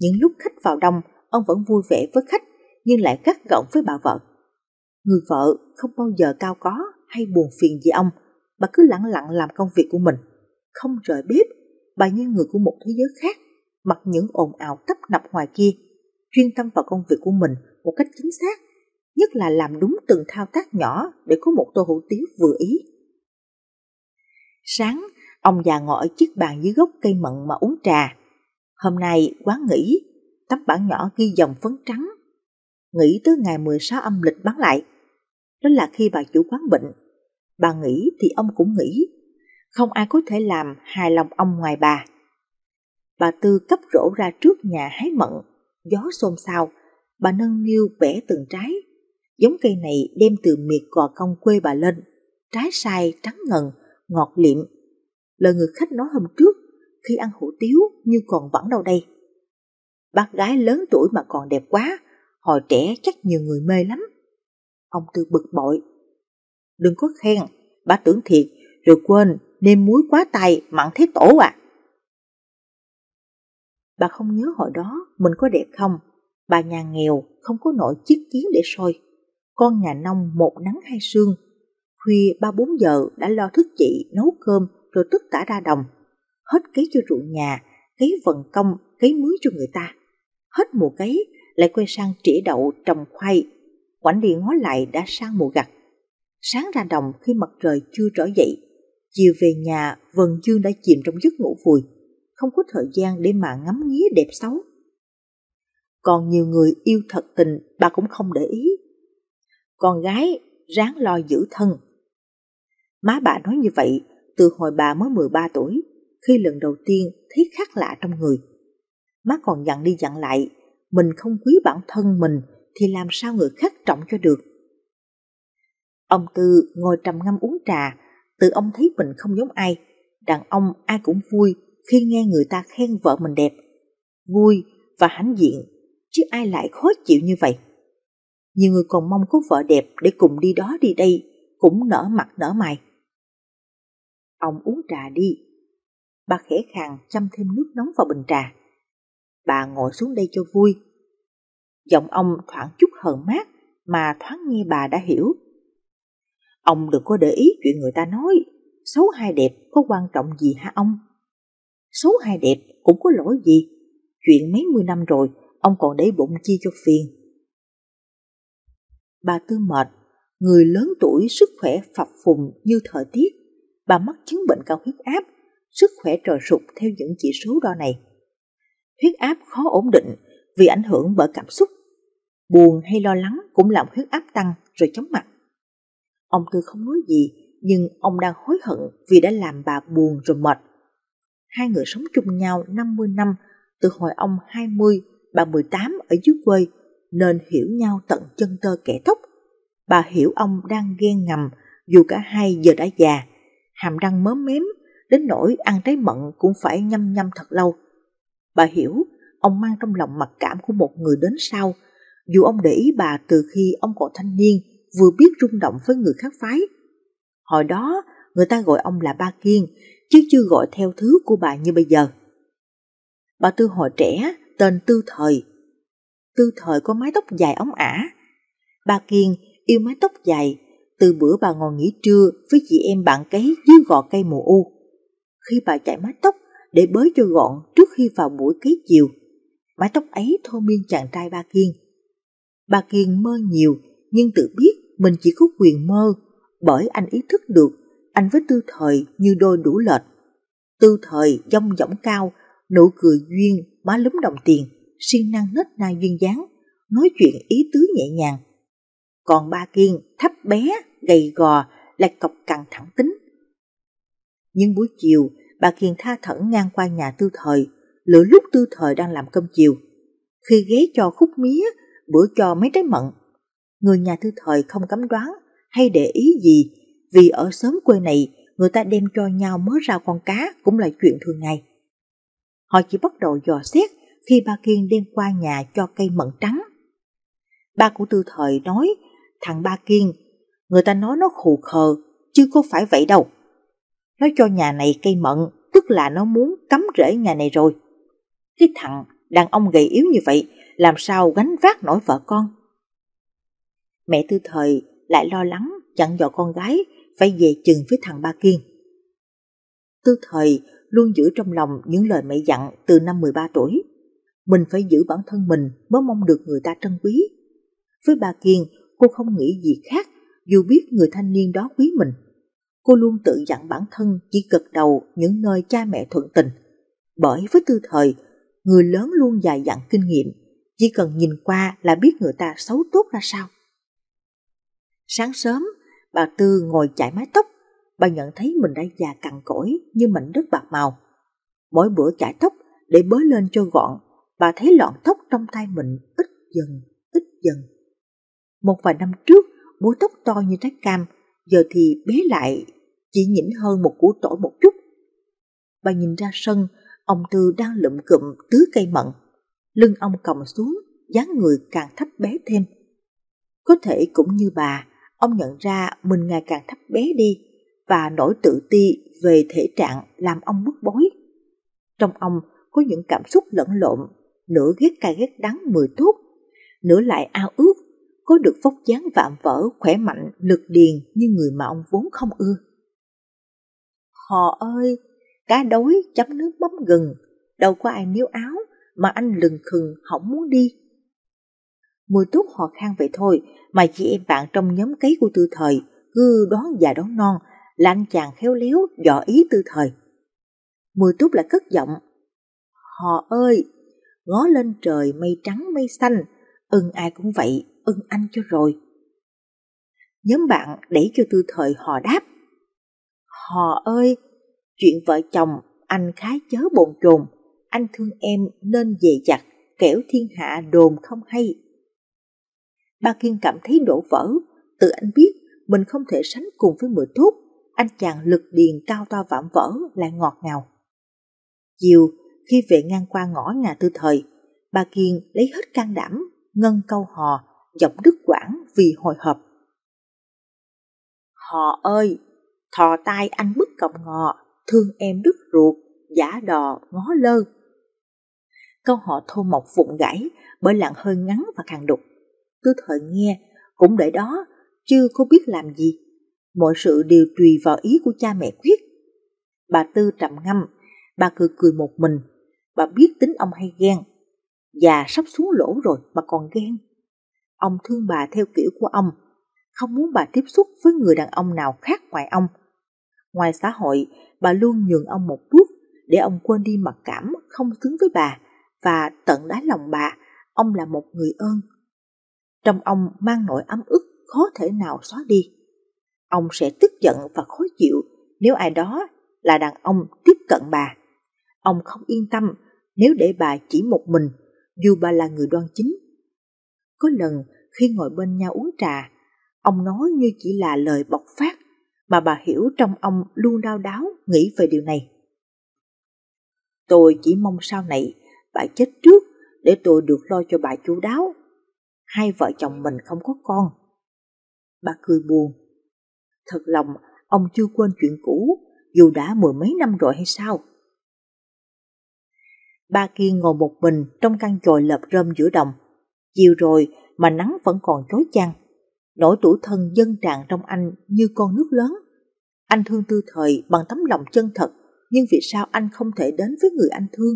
Những lúc khách vào đông, ông vẫn vui vẻ với khách nhưng lại gắt gỏng với bà vợ. Người vợ không bao giờ cao có hay buồn phiền gì ông, bà cứ lặng lặng làm công việc của mình. Không rời bếp, bà như người của một thế giới khác, mặc những ồn ào tấp nập ngoài kia, chuyên tâm vào công việc của mình một cách chính xác, nhất là làm đúng từng thao tác nhỏ để có một tô hủ tiếu vừa ý. Sáng, ông già ngồi ở chiếc bàn dưới gốc cây mận mà uống trà. Hôm nay quán nghỉ, tấm bảng nhỏ ghi dòng phấn trắng nghỉ tới ngày 16 âm lịch bắn lại. Đó là khi bà chủ quán bệnh. Bà nghỉ thì ông cũng nghỉ, Không ai có thể làm hài lòng ông ngoài bà. Bà Tư cấp rổ ra trước nhà hái mận, gió xôn xao, bà nâng niu bẻ từng trái. Giống cây này đem từ miệt cò công quê bà lên, trái sai trắng ngần, ngọt liệm. Lời người khách nói hôm trước, khi ăn hủ tiếu như còn vẫn đâu đây. Bác gái lớn tuổi mà còn đẹp quá, Hồi trẻ chắc nhiều người mê lắm. Ông Tư bực bội. Đừng có khen, bà tưởng thiệt, rồi quên, nêm muối quá tay, mặn thế tổ à. Bà không nhớ hồi đó mình có đẹp không, bà nhà nghèo không có nổi chiếc kiến để soi. Con nhà nông một nắng hai sương, khuya ba bốn giờ đã lo thức chị nấu cơm rồi tất cả ra đồng. Hết cấy cho ruộng nhà, cấy vận công, cấy muối cho người ta. Hết mùa cấy lại quay sang trĩ đậu trồng khoai. Quảnh đi ngó lại đã sang mùa gặt. Sáng ra đồng khi mặt trời chưa rõ dậy, chiều về nhà vần dương đã chìm trong giấc ngủ vùi, không có thời gian để mà ngắm nghía đẹp xấu. Còn nhiều người yêu thật tình bà cũng không để ý. Con gái ráng lo giữ thân. Má bà nói như vậy từ hồi bà mới 13 tuổi, khi lần đầu tiên thấy khác lạ trong người. Má còn dặn đi dặn lại mình không quý bản thân mình thì làm sao người khác trọng cho được. Ông Tư ngồi trầm ngâm uống trà, tự ông thấy mình không giống ai. Đàn ông ai cũng vui khi nghe người ta khen vợ mình đẹp, vui và hãnh diện, chứ ai lại khó chịu như vậy. Nhiều người còn mong có vợ đẹp để cùng đi đó đi đây, cũng nở mặt nở mày. Ông uống trà đi. Bà khẽ khàng chăm thêm nước nóng vào bình trà bà ngồi xuống đây cho vui. Giọng ông thoảng chút hờn mát mà thoáng nghe bà đã hiểu. Ông đừng có để ý chuyện người ta nói, xấu hay đẹp có quan trọng gì hả ông? Xấu hay đẹp cũng có lỗi gì, chuyện mấy mươi năm rồi ông còn để bụng chi cho phiền. Bà Tư mệt, người lớn tuổi sức khỏe phập phùng như thời tiết, bà mắc chứng bệnh cao huyết áp, sức khỏe trồi sụt theo những chỉ số đo này huyết áp khó ổn định vì ảnh hưởng bởi cảm xúc. Buồn hay lo lắng cũng làm huyết áp tăng rồi chóng mặt. Ông Tư không nói gì, nhưng ông đang hối hận vì đã làm bà buồn rồi mệt. Hai người sống chung nhau 50 năm, từ hồi ông 20, bà 18 ở dưới quê, nên hiểu nhau tận chân tơ kẻ tóc. Bà hiểu ông đang ghen ngầm, dù cả hai giờ đã già, hàm răng mớm mém, đến nỗi ăn trái mận cũng phải nhâm nhâm thật lâu. Bà hiểu, ông mang trong lòng mặc cảm của một người đến sau, dù ông để ý bà từ khi ông còn thanh niên, vừa biết rung động với người khác phái. Hồi đó, người ta gọi ông là Ba Kiên, chứ chưa gọi theo thứ của bà như bây giờ. Bà Tư hồi trẻ, tên Tư Thời. Tư Thời có mái tóc dài ống ả. Ba Kiên yêu mái tóc dài, từ bữa bà ngồi nghỉ trưa với chị em bạn cấy dưới gò cây mùa u. Khi bà chạy mái tóc, để bới cho gọn trước khi vào buổi kế chiều. Mái tóc ấy thô miên chàng trai Ba Kiên. Ba Kiên mơ nhiều nhưng tự biết mình chỉ có quyền mơ bởi anh ý thức được anh với tư thời như đôi đủ lệch. Tư thời dông dỏng cao, nụ cười duyên, má lúm đồng tiền, siêng năng nết na duyên dáng, nói chuyện ý tứ nhẹ nhàng. Còn ba Kiên thấp bé, gầy gò, lại cọc cằn thẳng tính. Nhưng buổi chiều, bà Kiền tha thẩn ngang qua nhà tư thời, lửa lúc tư thời đang làm cơm chiều. Khi ghé cho khúc mía, bữa cho mấy trái mận. Người nhà tư thời không cấm đoán hay để ý gì, vì ở xóm quê này người ta đem cho nhau mớ rau con cá cũng là chuyện thường ngày. Họ chỉ bắt đầu dò xét khi bà Kiên đem qua nhà cho cây mận trắng. Ba của tư thời nói, thằng ba Kiên, người ta nói nó khù khờ, chứ có phải vậy đâu nó cho nhà này cây mận, tức là nó muốn cấm rễ nhà này rồi. Cái thằng đàn ông gầy yếu như vậy, làm sao gánh vác nổi vợ con? Mẹ tư thời lại lo lắng chặn dò con gái phải về chừng với thằng Ba Kiên. Tư thời luôn giữ trong lòng những lời mẹ dặn từ năm 13 tuổi. Mình phải giữ bản thân mình mới mong được người ta trân quý. Với Ba Kiên, cô không nghĩ gì khác dù biết người thanh niên đó quý mình cô luôn tự dặn bản thân chỉ gật đầu những nơi cha mẹ thuận tình. Bởi với tư thời, người lớn luôn dài dặn kinh nghiệm, chỉ cần nhìn qua là biết người ta xấu tốt ra sao. Sáng sớm, bà Tư ngồi chải mái tóc, bà nhận thấy mình đã già cằn cỗi như mảnh đất bạc màu. Mỗi bữa chải tóc để bới lên cho gọn, bà thấy lọn tóc trong tay mình ít dần, ít dần. Một vài năm trước, búi tóc to như trái cam giờ thì bé lại, chỉ nhỉnh hơn một củ tỏi một chút. Bà nhìn ra sân, ông Tư đang lụm cụm tứ cây mận. Lưng ông còng xuống, dáng người càng thấp bé thêm. Có thể cũng như bà, ông nhận ra mình ngày càng thấp bé đi và nỗi tự ti về thể trạng làm ông bức bối. Trong ông có những cảm xúc lẫn lộn, nửa ghét cay ghét đắng mười thuốc, nửa lại ao ước có được vóc dáng vạm vỡ, khỏe mạnh, lực điền như người mà ông vốn không ưa. Họ ơi, cá đối chấm nước mắm gừng, đâu có ai níu áo mà anh lừng khừng không muốn đi. Mùi tuốt họ khang vậy thôi mà chị em bạn trong nhóm cấy của tư thời cứ đón già đón non là anh chàng khéo léo dò ý tư thời. Mùi tuốt lại cất giọng. họ ơi, ngó lên trời mây trắng mây xanh, ưng ai cũng vậy, ưng anh cho rồi. Nhóm bạn để cho tư thời họ đáp. Họ ơi, chuyện vợ chồng anh khá chớ bồn chồn, anh thương em nên về chặt, kẻo thiên hạ đồn không hay. Ba Kiên cảm thấy đổ vỡ, tự anh biết mình không thể sánh cùng với mười thúc, anh chàng lực điền cao to vạm vỡ lại ngọt ngào. Chiều, khi về ngang qua ngõ nhà tư thời, bà Kiên lấy hết can đảm, ngân câu hò, giọng đức quảng vì hồi hộp. Họ ơi, thò tay anh bức cọng ngò, thương em đứt ruột, giả đò, ngó lơ. Câu họ thô mộc vụn gãy bởi lặng hơi ngắn và càng đục. Cứ thời nghe, cũng để đó, chưa có biết làm gì. Mọi sự đều tùy vào ý của cha mẹ quyết. Bà Tư trầm ngâm, bà cười cười một mình, bà biết tính ông hay ghen. Già sắp xuống lỗ rồi mà còn ghen Ông thương bà theo kiểu của ông, không muốn bà tiếp xúc với người đàn ông nào khác ngoài ông. Ngoài xã hội, bà luôn nhường ông một bước để ông quên đi mặc cảm không xứng với bà và tận đáy lòng bà, ông là một người ơn. Trong ông mang nỗi ấm ức khó thể nào xóa đi. Ông sẽ tức giận và khó chịu nếu ai đó là đàn ông tiếp cận bà. Ông không yên tâm nếu để bà chỉ một mình, dù bà là người đoan chính. Có lần khi ngồi bên nhau uống trà, ông nói như chỉ là lời bộc phát mà bà hiểu trong ông luôn đau đáo nghĩ về điều này. Tôi chỉ mong sau này bà chết trước để tôi được lo cho bà chú đáo. Hai vợ chồng mình không có con. Bà cười buồn. Thật lòng, ông chưa quên chuyện cũ, dù đã mười mấy năm rồi hay sao. Ba kia ngồi một mình trong căn chòi lợp rơm giữa đồng. Chiều rồi mà nắng vẫn còn chói chang, nỗi tủ thân dân tràn trong anh như con nước lớn. Anh thương tư thời bằng tấm lòng chân thật, nhưng vì sao anh không thể đến với người anh thương?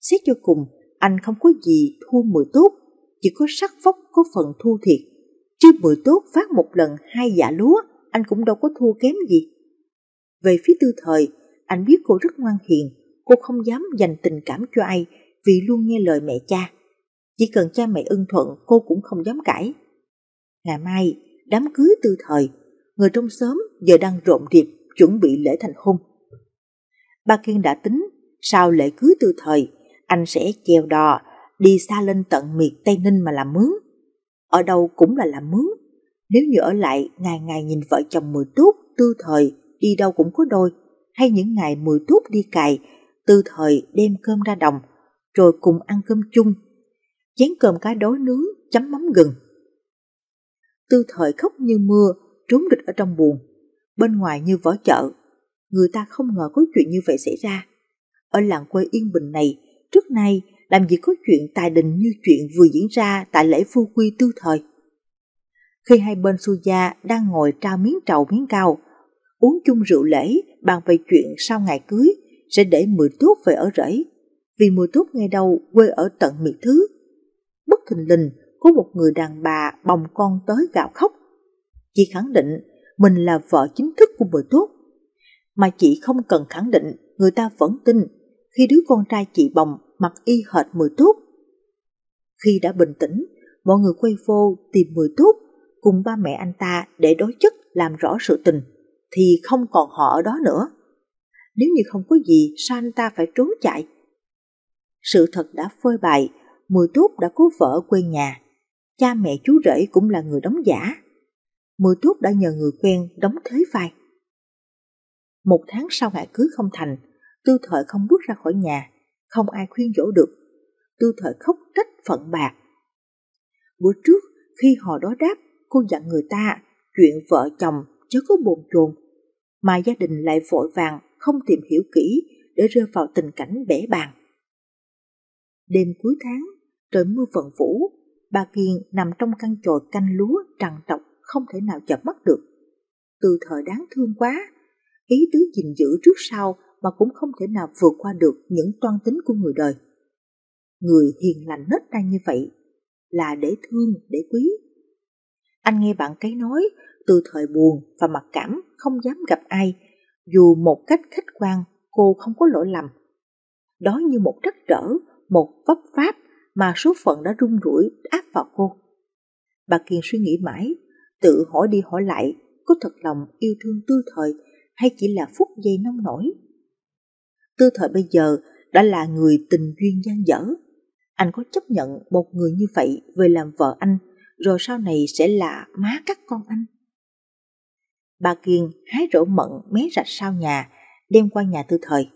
Xét cho cùng, anh không có gì thua mười tốt, chỉ có sắc vóc có phần thua thiệt. Chứ mười tốt phát một lần hai dạ lúa, anh cũng đâu có thua kém gì. Về phía tư thời, anh biết cô rất ngoan hiền, cô không dám dành tình cảm cho ai vì luôn nghe lời mẹ cha. Chỉ cần cha mẹ ưng thuận cô cũng không dám cãi. Ngày mai, đám cưới tư thời, người trong xóm giờ đang rộn rịp chuẩn bị lễ thành hôn. Ba Kiên đã tính, sau lễ cưới tư thời, anh sẽ chèo đò, đi xa lên tận miệt Tây Ninh mà làm mướn. Ở đâu cũng là làm mướn. Nếu như ở lại ngày ngày nhìn vợ chồng mười túc, tư thời, đi đâu cũng có đôi, hay những ngày mười túc đi cày, tư thời đem cơm ra đồng, rồi cùng ăn cơm chung chén cơm cá đối nướng, chấm mắm gừng. Tư thời khóc như mưa, trốn địch ở trong buồn, bên ngoài như vỏ chợ. Người ta không ngờ có chuyện như vậy xảy ra. Ở làng quê yên bình này, trước nay làm gì có chuyện tài đình như chuyện vừa diễn ra tại lễ phu quy tư thời. Khi hai bên su gia đang ngồi trao miếng trầu miếng cao, uống chung rượu lễ, bàn về chuyện sau ngày cưới sẽ để mười tốt về ở rẫy. Vì mười tốt ngay đầu quê ở tận miệt thứ, bất thình lình của một người đàn bà bồng con tới gạo khóc. Chị khẳng định mình là vợ chính thức của Bùi Tốt, mà chị không cần khẳng định người ta vẫn tin khi đứa con trai chị bồng mặc y hệt Mười Tốt. Khi đã bình tĩnh, mọi người quay vô tìm Mười Tốt cùng ba mẹ anh ta để đối chất làm rõ sự tình, thì không còn họ ở đó nữa. Nếu như không có gì, sao anh ta phải trốn chạy? Sự thật đã phơi bày, Mười Túp đã cứu vợ quê nhà, cha mẹ chú rể cũng là người đóng giả. Mười Túp đã nhờ người quen đóng thế vai. Một tháng sau ngày cưới không thành, tư thời không bước ra khỏi nhà, không ai khuyên dỗ được. Tư thời khóc trách phận bạc. Bữa trước, khi họ đó đáp, cô dặn người ta chuyện vợ chồng chớ có bồn chồn, mà gia đình lại vội vàng không tìm hiểu kỹ để rơi vào tình cảnh bể bàng. Đêm cuối tháng, trời mưa phần vũ, bà Kiền nằm trong căn chòi canh lúa trằn trọc không thể nào chợp mắt được. Từ thời đáng thương quá, ý tứ gìn giữ trước sau mà cũng không thể nào vượt qua được những toan tính của người đời. Người hiền lành nết ra như vậy là để thương, để quý. Anh nghe bạn cái nói, từ thời buồn và mặc cảm không dám gặp ai, dù một cách khách quan cô không có lỗi lầm. Đó như một trắc trở, một vấp pháp mà số phận đã rung rủi áp vào cô. Bà Kiền suy nghĩ mãi, tự hỏi đi hỏi lại có thật lòng yêu thương tư thời hay chỉ là phút giây nông nổi. Tư thời bây giờ đã là người tình duyên gian dở. Anh có chấp nhận một người như vậy về làm vợ anh rồi sau này sẽ là má các con anh. Bà Kiền hái rổ mận mé rạch sau nhà, đem qua nhà tư thời.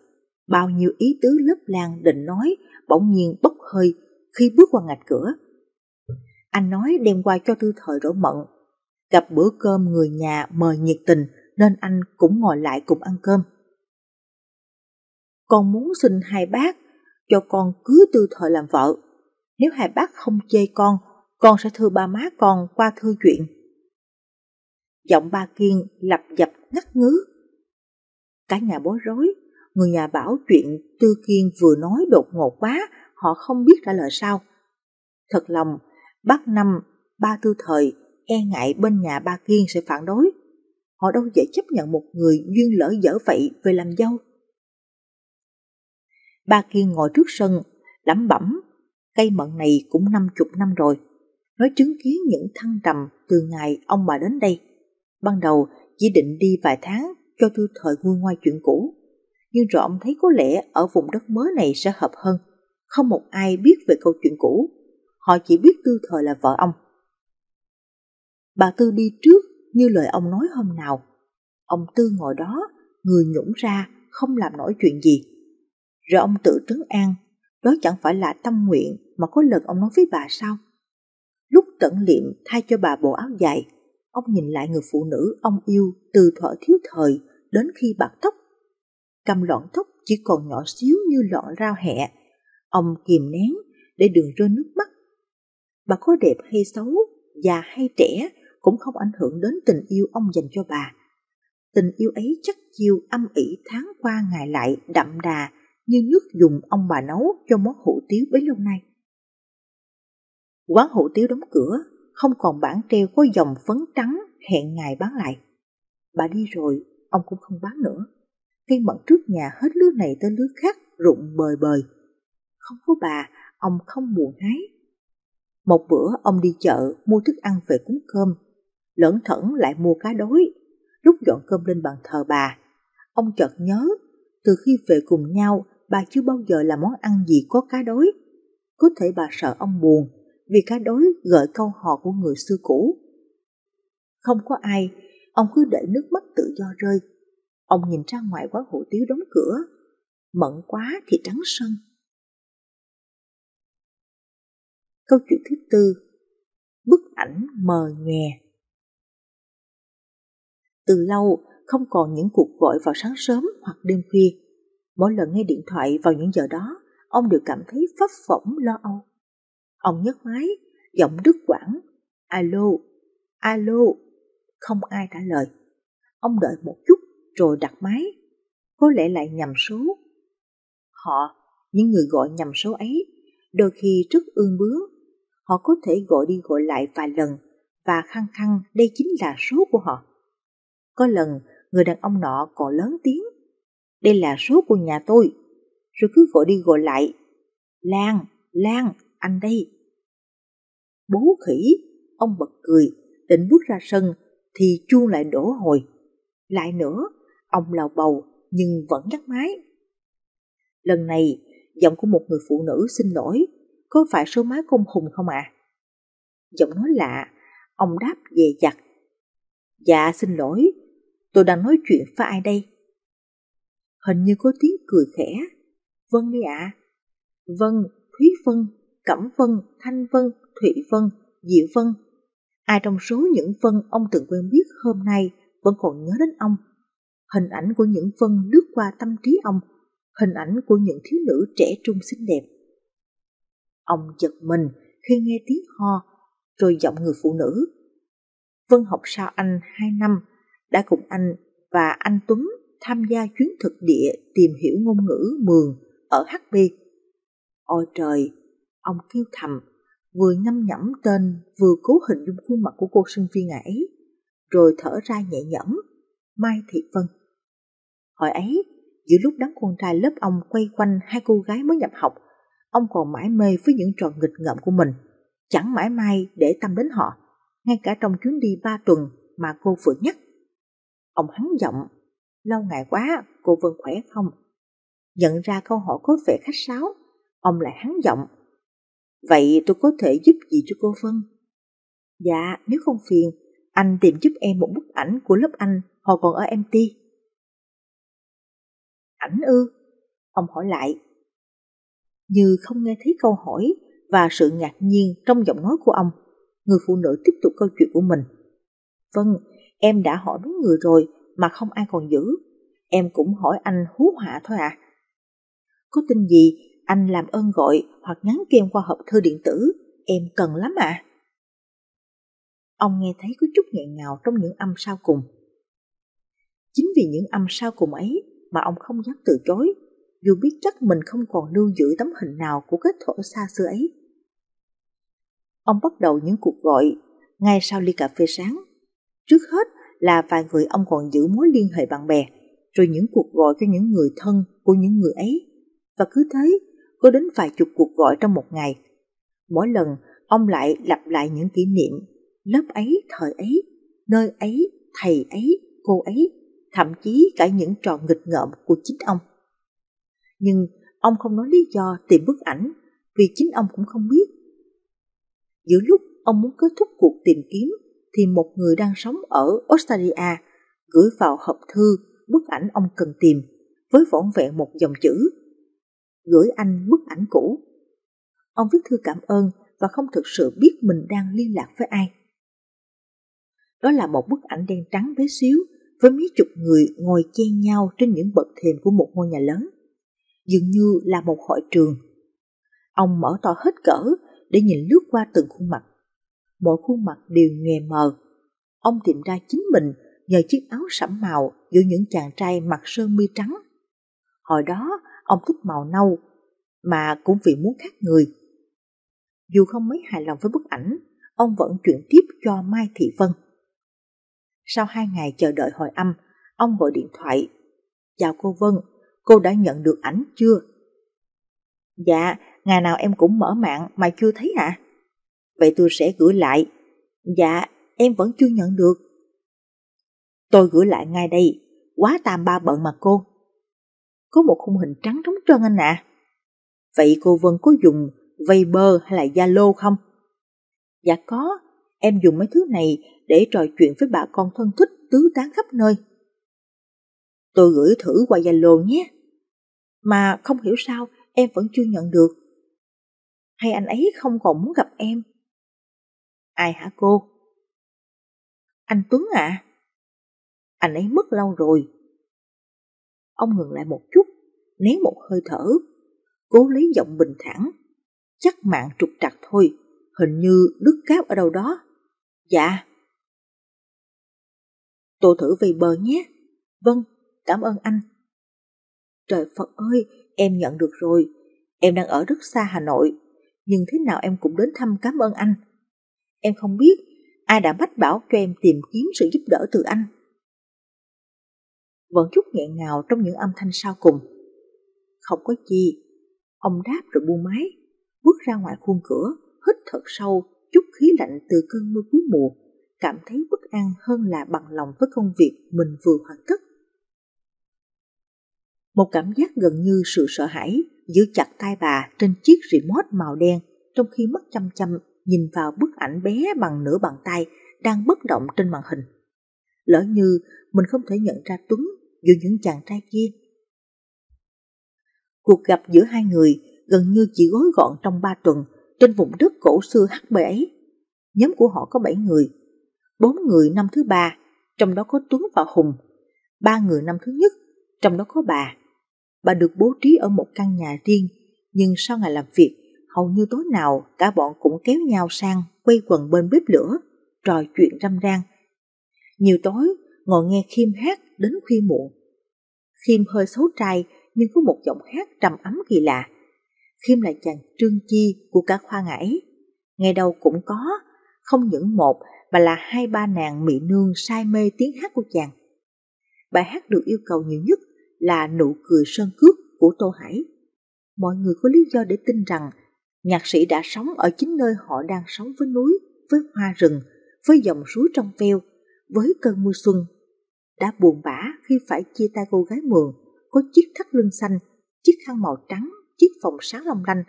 Bao nhiêu ý tứ lấp lan định nói bỗng nhiên bốc hơi khi bước qua ngạch cửa. Anh nói đem qua cho tư thời rỗ mận. Gặp bữa cơm người nhà mời nhiệt tình nên anh cũng ngồi lại cùng ăn cơm. Con muốn xin hai bác cho con cưới tư thời làm vợ. Nếu hai bác không chê con, con sẽ thưa ba má con qua thư chuyện. Giọng ba Kiên lập dập ngắt ngứ. Cả nhà bối rối, người nhà bảo chuyện Tư Kiên vừa nói đột ngột quá họ không biết trả lời sao. Thật lòng, bác năm, ba tư thời, e ngại bên nhà ba Kiên sẽ phản đối. Họ đâu dễ chấp nhận một người duyên lỡ dở vậy về làm dâu. Ba Kiên ngồi trước sân, lẩm bẩm, cây mận này cũng năm chục năm rồi. Nó chứng kiến những thăng trầm từ ngày ông bà đến đây. Ban đầu chỉ định đi vài tháng cho tư thời vui ngoai chuyện cũ. Nhưng rồi ông thấy có lẽ ở vùng đất mới này sẽ hợp hơn không một ai biết về câu chuyện cũ, họ chỉ biết Tư Thời là vợ ông. Bà Tư đi trước như lời ông nói hôm nào. Ông Tư ngồi đó, người nhũng ra, không làm nổi chuyện gì. Rồi ông tự trấn an, đó chẳng phải là tâm nguyện mà có lần ông nói với bà sao? Lúc tận liệm thay cho bà bộ áo dài, ông nhìn lại người phụ nữ ông yêu từ thuở thiếu thời đến khi bạc tóc. Cầm lọn tóc chỉ còn nhỏ xíu như lọn rau hẹ Ông kìm nén để đừng rơi nước mắt. Bà có đẹp hay xấu, già hay trẻ cũng không ảnh hưởng đến tình yêu ông dành cho bà. Tình yêu ấy chắc chiêu âm ỉ tháng qua ngày lại đậm đà như nước dùng ông bà nấu cho món hủ tiếu bấy lâu nay. Quán hủ tiếu đóng cửa, không còn bảng treo có dòng phấn trắng hẹn ngày bán lại. Bà đi rồi, ông cũng không bán nữa. Cây mận trước nhà hết lứa này tới lứa khác rụng bời bời không có bà, ông không buồn hái. Một bữa ông đi chợ mua thức ăn về cúng cơm, lẫn thẫn lại mua cá đối, lúc dọn cơm lên bàn thờ bà. Ông chợt nhớ, từ khi về cùng nhau, bà chưa bao giờ làm món ăn gì có cá đối. Có thể bà sợ ông buồn, vì cá đối gợi câu hò của người xưa cũ. Không có ai, ông cứ để nước mắt tự do rơi. Ông nhìn ra ngoài quán hủ tiếu đóng cửa, mận quá thì trắng sân. Câu chuyện thứ tư Bức ảnh mờ nhòe Từ lâu không còn những cuộc gọi vào sáng sớm hoặc đêm khuya. Mỗi lần nghe điện thoại vào những giờ đó, ông đều cảm thấy phấp phỏng lo âu. Ông nhấc máy, giọng đứt quãng, alo, alo, không ai trả lời. Ông đợi một chút rồi đặt máy, có lẽ lại nhầm số. Họ, những người gọi nhầm số ấy, đôi khi rất ương bướng họ có thể gọi đi gọi lại vài lần và khăng khăng đây chính là số của họ. Có lần, người đàn ông nọ còn lớn tiếng, đây là số của nhà tôi, rồi cứ gọi đi gọi lại, Lan, Lan, anh đây. Bố khỉ, ông bật cười, định bước ra sân thì chuông lại đổ hồi. Lại nữa, ông lào bầu nhưng vẫn nhắc máy. Lần này, giọng của một người phụ nữ xin lỗi có phải số má công hùng không ạ? À? Giọng nói lạ, ông đáp về giặt. Dạ xin lỗi, tôi đang nói chuyện với ai đây? Hình như có tiếng cười khẽ. Vâng đi ạ. À. Vâng, Thúy Vân, Cẩm Vân, Thanh Vân, Thủy Vân, Diệu Vân. Ai trong số những Vân ông từng quen biết hôm nay vẫn còn nhớ đến ông. Hình ảnh của những Vân lướt qua tâm trí ông, hình ảnh của những thiếu nữ trẻ trung xinh đẹp Ông giật mình khi nghe tiếng ho, rồi giọng người phụ nữ. Vân học sau anh hai năm, đã cùng anh và anh Tuấn tham gia chuyến thực địa tìm hiểu ngôn ngữ mường ở HB. Ôi trời, ông kêu thầm, vừa ngâm nhẩm tên vừa cố hình dung khuôn mặt của cô sinh viên ấy, rồi thở ra nhẹ nhõm, Mai Thị Vân. Hồi ấy, giữa lúc đám con trai lớp ông quay quanh hai cô gái mới nhập học ông còn mãi mê với những trò nghịch ngợm của mình, chẳng mãi may để tâm đến họ, ngay cả trong chuyến đi ba tuần mà cô vừa nhắc. Ông hắn giọng, lâu ngày quá, cô Vân khỏe không? Nhận ra câu hỏi có vẻ khách sáo, ông lại hắn giọng. Vậy tôi có thể giúp gì cho cô Vân? Dạ, nếu không phiền, anh tìm giúp em một bức ảnh của lớp anh họ còn ở MT. Ảnh ư? Ông hỏi lại, như không nghe thấy câu hỏi và sự ngạc nhiên trong giọng nói của ông. Người phụ nữ tiếp tục câu chuyện của mình. Vâng, em đã hỏi mấy người rồi mà không ai còn giữ. Em cũng hỏi anh hú họa thôi à. Có tin gì anh làm ơn gọi hoặc nhắn cho qua hộp thư điện tử, em cần lắm à. Ông nghe thấy có chút nghẹn ngào trong những âm sau cùng. Chính vì những âm sau cùng ấy mà ông không dám từ chối dù biết chắc mình không còn lưu giữ tấm hình nào của kết thổ xa xưa ấy. Ông bắt đầu những cuộc gọi ngay sau ly cà phê sáng. Trước hết là vài người ông còn giữ mối liên hệ bạn bè, rồi những cuộc gọi cho những người thân của những người ấy. Và cứ thế, có đến vài chục cuộc gọi trong một ngày. Mỗi lần, ông lại lặp lại những kỷ niệm, lớp ấy, thời ấy, nơi ấy, thầy ấy, cô ấy, thậm chí cả những trò nghịch ngợm của chính ông nhưng ông không nói lý do tìm bức ảnh vì chính ông cũng không biết. Giữa lúc ông muốn kết thúc cuộc tìm kiếm thì một người đang sống ở Australia gửi vào hộp thư bức ảnh ông cần tìm với vỏn vẹn một dòng chữ gửi anh bức ảnh cũ. Ông viết thư cảm ơn và không thực sự biết mình đang liên lạc với ai. Đó là một bức ảnh đen trắng bé xíu với mấy chục người ngồi chen nhau trên những bậc thềm của một ngôi nhà lớn dường như là một hội trường. Ông mở to hết cỡ để nhìn lướt qua từng khuôn mặt. Mỗi khuôn mặt đều nghề mờ. Ông tìm ra chính mình nhờ chiếc áo sẫm màu giữa những chàng trai mặc sơn mi trắng. Hồi đó, ông thích màu nâu, mà cũng vì muốn khác người. Dù không mấy hài lòng với bức ảnh, ông vẫn chuyển tiếp cho Mai Thị Vân. Sau hai ngày chờ đợi hồi âm, ông gọi điện thoại. Chào cô Vân, cô đã nhận được ảnh chưa? Dạ, ngày nào em cũng mở mạng mà chưa thấy ạ. Vậy tôi sẽ gửi lại. Dạ, em vẫn chưa nhận được. Tôi gửi lại ngay đây, quá tàm ba bận mà cô. Có một khung hình trắng trống trơn anh ạ. Vậy cô Vân có dùng Viber hay là Zalo không? Dạ có, em dùng mấy thứ này để trò chuyện với bà con thân thích tứ tán khắp nơi. Tôi gửi thử qua Zalo nhé mà không hiểu sao em vẫn chưa nhận được. Hay anh ấy không còn muốn gặp em? Ai hả cô? Anh Tuấn ạ. À? Anh ấy mất lâu rồi. Ông ngừng lại một chút, nén một hơi thở, cố lấy giọng bình thản. Chắc mạng trục trặc thôi, hình như đứt cáp ở đâu đó. Dạ. Tôi thử về bờ nhé. Vâng, cảm ơn anh. Trời Phật ơi, em nhận được rồi. Em đang ở rất xa Hà Nội, nhưng thế nào em cũng đến thăm cảm ơn anh. Em không biết ai đã mách bảo cho em tìm kiếm sự giúp đỡ từ anh. Vẫn chút nghẹn ngào trong những âm thanh sau cùng. Không có chi, ông đáp rồi buông máy, bước ra ngoài khuôn cửa, hít thật sâu, chút khí lạnh từ cơn mưa cuối mùa, cảm thấy bất an hơn là bằng lòng với công việc mình vừa hoàn tất. Một cảm giác gần như sự sợ hãi giữ chặt tay bà trên chiếc remote màu đen trong khi mắt chăm chăm nhìn vào bức ảnh bé bằng nửa bàn tay đang bất động trên màn hình. Lỡ như mình không thể nhận ra Tuấn giữa những chàng trai kia. Cuộc gặp giữa hai người gần như chỉ gói gọn trong ba tuần trên vùng đất cổ xưa hắc bể ấy. Nhóm của họ có bảy người, bốn người năm thứ ba, trong đó có Tuấn và Hùng, ba người năm thứ nhất, trong đó có bà. Bà được bố trí ở một căn nhà riêng, nhưng sau ngày làm việc, hầu như tối nào cả bọn cũng kéo nhau sang quay quần bên bếp lửa, trò chuyện râm ran. Nhiều tối, ngồi nghe khiêm hát đến khuya muộn. khiêm hơi xấu trai nhưng có một giọng hát trầm ấm kỳ lạ. khiêm là chàng trương chi của cả khoa ngải. Ngày đâu cũng có, không những một mà là hai ba nàng mỹ nương say mê tiếng hát của chàng. Bài hát được yêu cầu nhiều nhất là nụ cười sơn cước của Tô Hải. Mọi người có lý do để tin rằng nhạc sĩ đã sống ở chính nơi họ đang sống với núi, với hoa rừng, với dòng suối trong veo, với cơn mưa xuân. Đã buồn bã khi phải chia tay cô gái mường, có chiếc thắt lưng xanh, chiếc khăn màu trắng, chiếc phòng sáng long lanh,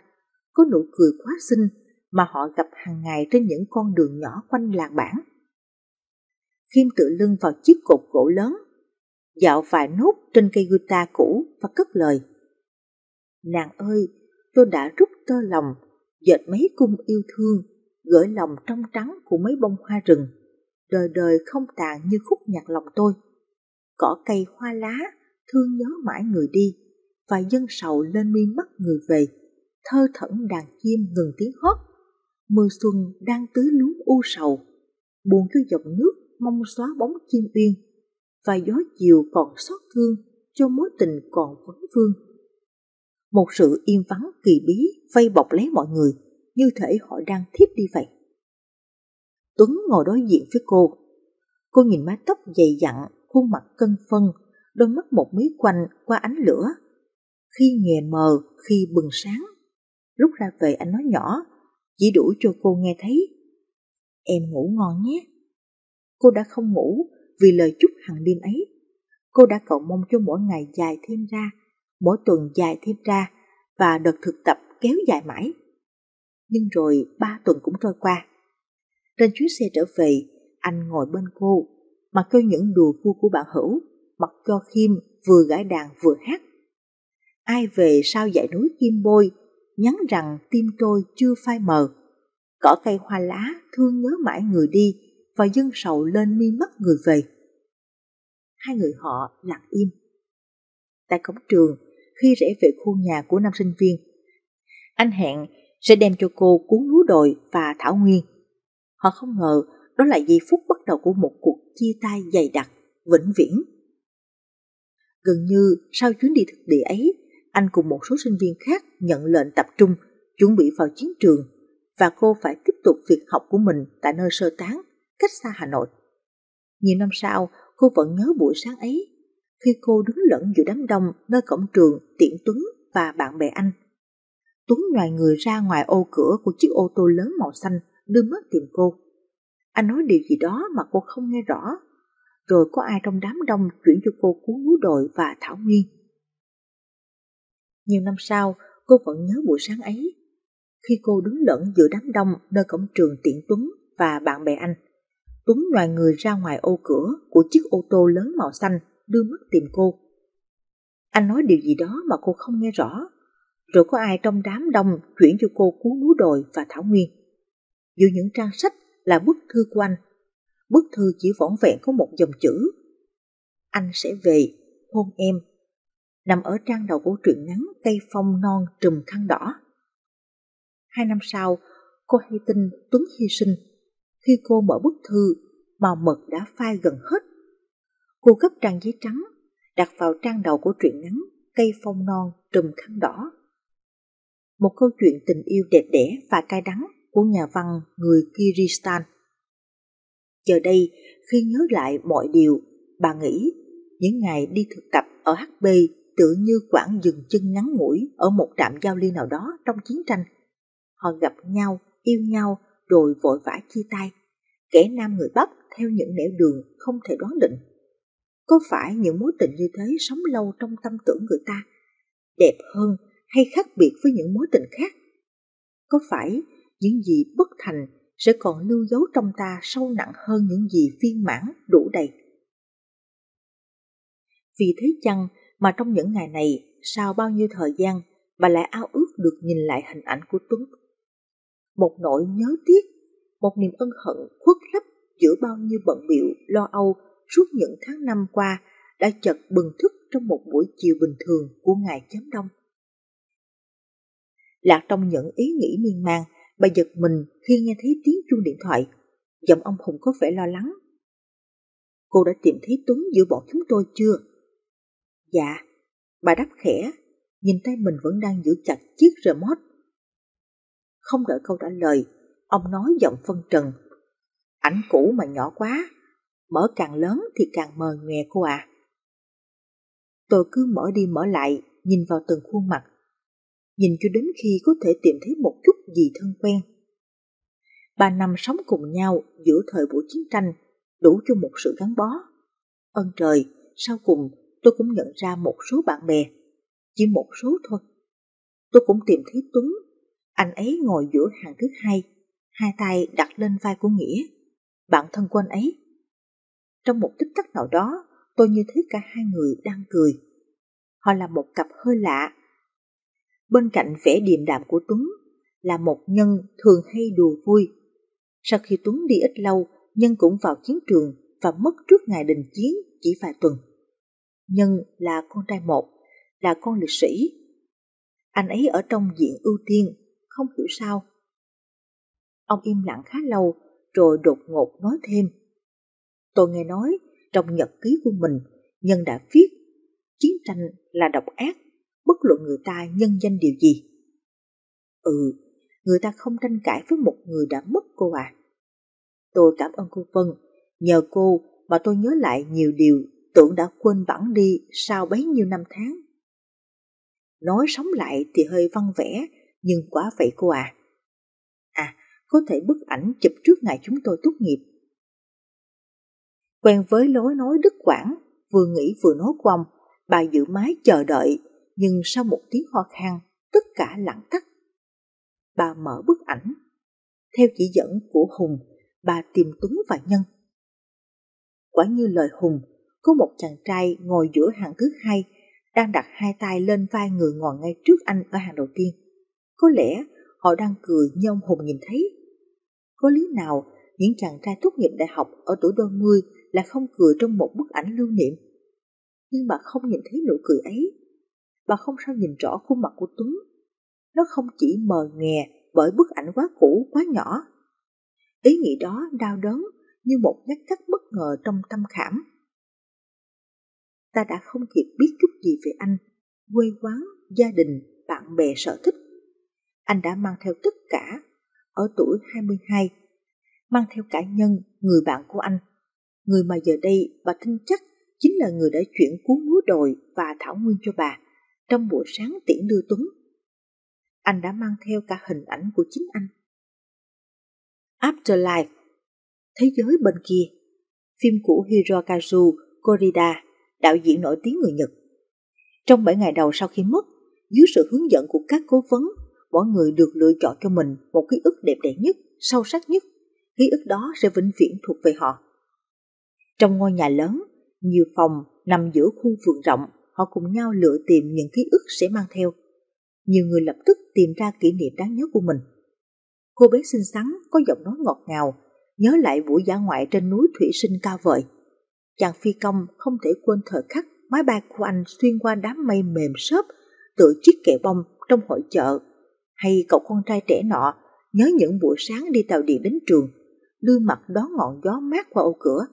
có nụ cười quá xinh mà họ gặp hàng ngày trên những con đường nhỏ quanh làng bản. Khiêm tự lưng vào chiếc cột gỗ lớn dạo vài nút trên cây guitar cũ và cất lời. Nàng ơi, tôi đã rút tơ lòng, dệt mấy cung yêu thương, gửi lòng trong trắng của mấy bông hoa rừng. Đời đời không tàn như khúc nhạc lòng tôi. Cỏ cây hoa lá, thương nhớ mãi người đi, và dân sầu lên mi mắt người về. Thơ thẩn đàn chim ngừng tiếng hót, mưa xuân đang tưới lúa u sầu. Buồn cho dòng nước mong xóa bóng chim uyên và gió chiều còn xót thương cho mối tình còn vấn vương. Một sự im vắng kỳ bí vây bọc lấy mọi người, như thể họ đang thiếp đi vậy. Tuấn ngồi đối diện với cô. Cô nhìn mái tóc dày dặn, khuôn mặt cân phân, đôi mắt một mí quanh qua ánh lửa. Khi nghề mờ, khi bừng sáng. Lúc ra về anh nói nhỏ, chỉ đủ cho cô nghe thấy. Em ngủ ngon nhé. Cô đã không ngủ vì lời chúc hằng đêm ấy. Cô đã cầu mong cho mỗi ngày dài thêm ra, mỗi tuần dài thêm ra và đợt thực tập kéo dài mãi. Nhưng rồi ba tuần cũng trôi qua. Trên chuyến xe trở về, anh ngồi bên cô, mặc cho những đùa vui của bạn hữu, mặc cho Kim vừa gãi đàn vừa hát. Ai về sau dãy núi Kim Bôi, nhắn rằng tim tôi chưa phai mờ. Cỏ cây hoa lá thương nhớ mãi người đi, và dâng sầu lên mi mắt người về. Hai người họ lặng im. Tại cổng trường, khi rẽ về khu nhà của nam sinh viên, anh hẹn sẽ đem cho cô cuốn lúa đồi và thảo nguyên. Họ không ngờ đó là giây phút bắt đầu của một cuộc chia tay dày đặc, vĩnh viễn. Gần như sau chuyến đi thực địa ấy, anh cùng một số sinh viên khác nhận lệnh tập trung, chuẩn bị vào chiến trường và cô phải tiếp tục việc học của mình tại nơi sơ tán cách xa Hà Nội. Nhiều năm sau, cô vẫn nhớ buổi sáng ấy, khi cô đứng lẫn giữa đám đông nơi cổng trường tiễn Tuấn và bạn bè anh. Tuấn ngoài người ra ngoài ô cửa của chiếc ô tô lớn màu xanh, đưa mắt tìm cô. Anh nói điều gì đó mà cô không nghe rõ. Rồi có ai trong đám đông chuyển cho cô cuốn núi đồi và thảo nguyên. Nhiều năm sau, cô vẫn nhớ buổi sáng ấy, khi cô đứng lẫn giữa đám đông nơi cổng trường tiễn Tuấn và bạn bè anh. Tuấn loài người ra ngoài ô cửa của chiếc ô tô lớn màu xanh đưa mắt tìm cô. Anh nói điều gì đó mà cô không nghe rõ, rồi có ai trong đám đông chuyển cho cô cuốn núi đồi và thảo nguyên. Giữa những trang sách là bức thư của anh. Bức thư chỉ vỏn vẹn có một dòng chữ. Anh sẽ về, hôn em. Nằm ở trang đầu của truyện ngắn Cây phong non trùm khăn đỏ. Hai năm sau, cô hay tin Tuấn hy sinh khi cô mở bức thư, màu mực đã phai gần hết. Cô gấp trang giấy trắng, đặt vào trang đầu của truyện ngắn Cây phong non trùm khăn đỏ. Một câu chuyện tình yêu đẹp đẽ và cay đắng của nhà văn người Kyrgyzstan. Giờ đây, khi nhớ lại mọi điều, bà nghĩ những ngày đi thực tập ở HB tự như quãng dừng chân ngắn ngủi ở một trạm giao ly nào đó trong chiến tranh. Họ gặp nhau, yêu nhau rồi vội vã chia tay. Kẻ nam người Bắc theo những nẻo đường không thể đoán định. Có phải những mối tình như thế sống lâu trong tâm tưởng người ta, đẹp hơn hay khác biệt với những mối tình khác? Có phải những gì bất thành sẽ còn lưu dấu trong ta sâu nặng hơn những gì viên mãn đủ đầy? Vì thế chăng mà trong những ngày này, sau bao nhiêu thời gian, bà lại ao ước được nhìn lại hình ảnh của Tuấn một nỗi nhớ tiếc, một niềm ân hận khuất lấp giữa bao nhiêu bận biểu, lo âu suốt những tháng năm qua đã chợt bừng thức trong một buổi chiều bình thường của ngày chấm đông. Lạc trong những ý nghĩ miên man, bà giật mình khi nghe thấy tiếng chuông điện thoại. Giọng ông Hùng có vẻ lo lắng. Cô đã tìm thấy Tuấn giữa bọn chúng tôi chưa? Dạ, bà đáp khẽ, nhìn tay mình vẫn đang giữ chặt chiếc remote không đợi câu trả lời, ông nói giọng phân trần. Ảnh cũ mà nhỏ quá, mở càng lớn thì càng mờ nhòe cô à. Tôi cứ mở đi mở lại, nhìn vào từng khuôn mặt, nhìn cho đến khi có thể tìm thấy một chút gì thân quen. Ba năm sống cùng nhau giữa thời buổi chiến tranh đủ cho một sự gắn bó. Ơn trời, sau cùng tôi cũng nhận ra một số bạn bè, chỉ một số thôi. Tôi cũng tìm thấy Tuấn anh ấy ngồi giữa hàng thứ hai, hai tay đặt lên vai của Nghĩa, bạn thân của anh ấy. Trong một tích tắc nào đó, tôi như thấy cả hai người đang cười. Họ là một cặp hơi lạ. Bên cạnh vẻ điềm đạm của Tuấn là một Nhân thường hay đùa vui. Sau khi Tuấn đi ít lâu, Nhân cũng vào chiến trường và mất trước ngày đình chiến chỉ vài tuần. Nhân là con trai một, là con liệt sĩ. Anh ấy ở trong diện ưu tiên không hiểu sao. Ông im lặng khá lâu, rồi đột ngột nói thêm. Tôi nghe nói, trong nhật ký của mình, nhân đã viết, chiến tranh là độc ác, bất luận người ta nhân danh điều gì. Ừ, người ta không tranh cãi với một người đã mất cô à. Tôi cảm ơn cô Vân, nhờ cô mà tôi nhớ lại nhiều điều tưởng đã quên bẵng đi sau bấy nhiêu năm tháng. Nói sống lại thì hơi văn vẻ nhưng quá vậy cô à. À, có thể bức ảnh chụp trước ngày chúng tôi tốt nghiệp. Quen với lối nói đứt quãng vừa nghĩ vừa nói của bà giữ mái chờ đợi, nhưng sau một tiếng ho khan tất cả lặng tắt. Bà mở bức ảnh. Theo chỉ dẫn của Hùng, bà tìm Tuấn và Nhân. Quả như lời Hùng, có một chàng trai ngồi giữa hàng thứ hai, đang đặt hai tay lên vai người ngồi ngay trước anh ở hàng đầu tiên. Có lẽ họ đang cười như ông Hùng nhìn thấy. Có lý nào những chàng trai tốt nghiệp đại học ở tuổi đôi mươi là không cười trong một bức ảnh lưu niệm? Nhưng bà không nhìn thấy nụ cười ấy. Bà không sao nhìn rõ khuôn mặt của Tuấn. Nó không chỉ mờ nghè bởi bức ảnh quá cũ, quá nhỏ. Ý nghĩ đó đau đớn như một nhát cắt bất ngờ trong tâm khảm. Ta đã không kịp biết chút gì về anh, quê quán, gia đình, bạn bè sở thích anh đã mang theo tất cả ở tuổi 22, mang theo cả nhân, người bạn của anh, người mà giờ đây bà tin chắc chính là người đã chuyển cuốn lúa đồi và thảo nguyên cho bà trong buổi sáng tiễn đưa Tuấn. Anh đã mang theo cả hình ảnh của chính anh. Afterlife, Thế giới bên kia, phim của Hirokazu Korida, đạo diễn nổi tiếng người Nhật. Trong 7 ngày đầu sau khi mất, dưới sự hướng dẫn của các cố vấn mỗi người được lựa chọn cho mình một ký ức đẹp đẽ nhất, sâu sắc nhất. Ký ức đó sẽ vĩnh viễn thuộc về họ. Trong ngôi nhà lớn, nhiều phòng nằm giữa khu vườn rộng, họ cùng nhau lựa tìm những ký ức sẽ mang theo. Nhiều người lập tức tìm ra kỷ niệm đáng nhớ của mình. Cô bé xinh xắn, có giọng nói ngọt ngào, nhớ lại buổi giả ngoại trên núi thủy sinh cao vời. Chàng phi công không thể quên thời khắc máy bay của anh xuyên qua đám mây mềm xốp tựa chiếc kẹo bông trong hội chợ hay cậu con trai trẻ nọ nhớ những buổi sáng đi tàu điện đến trường, đưa mặt đón ngọn gió mát qua ô cửa.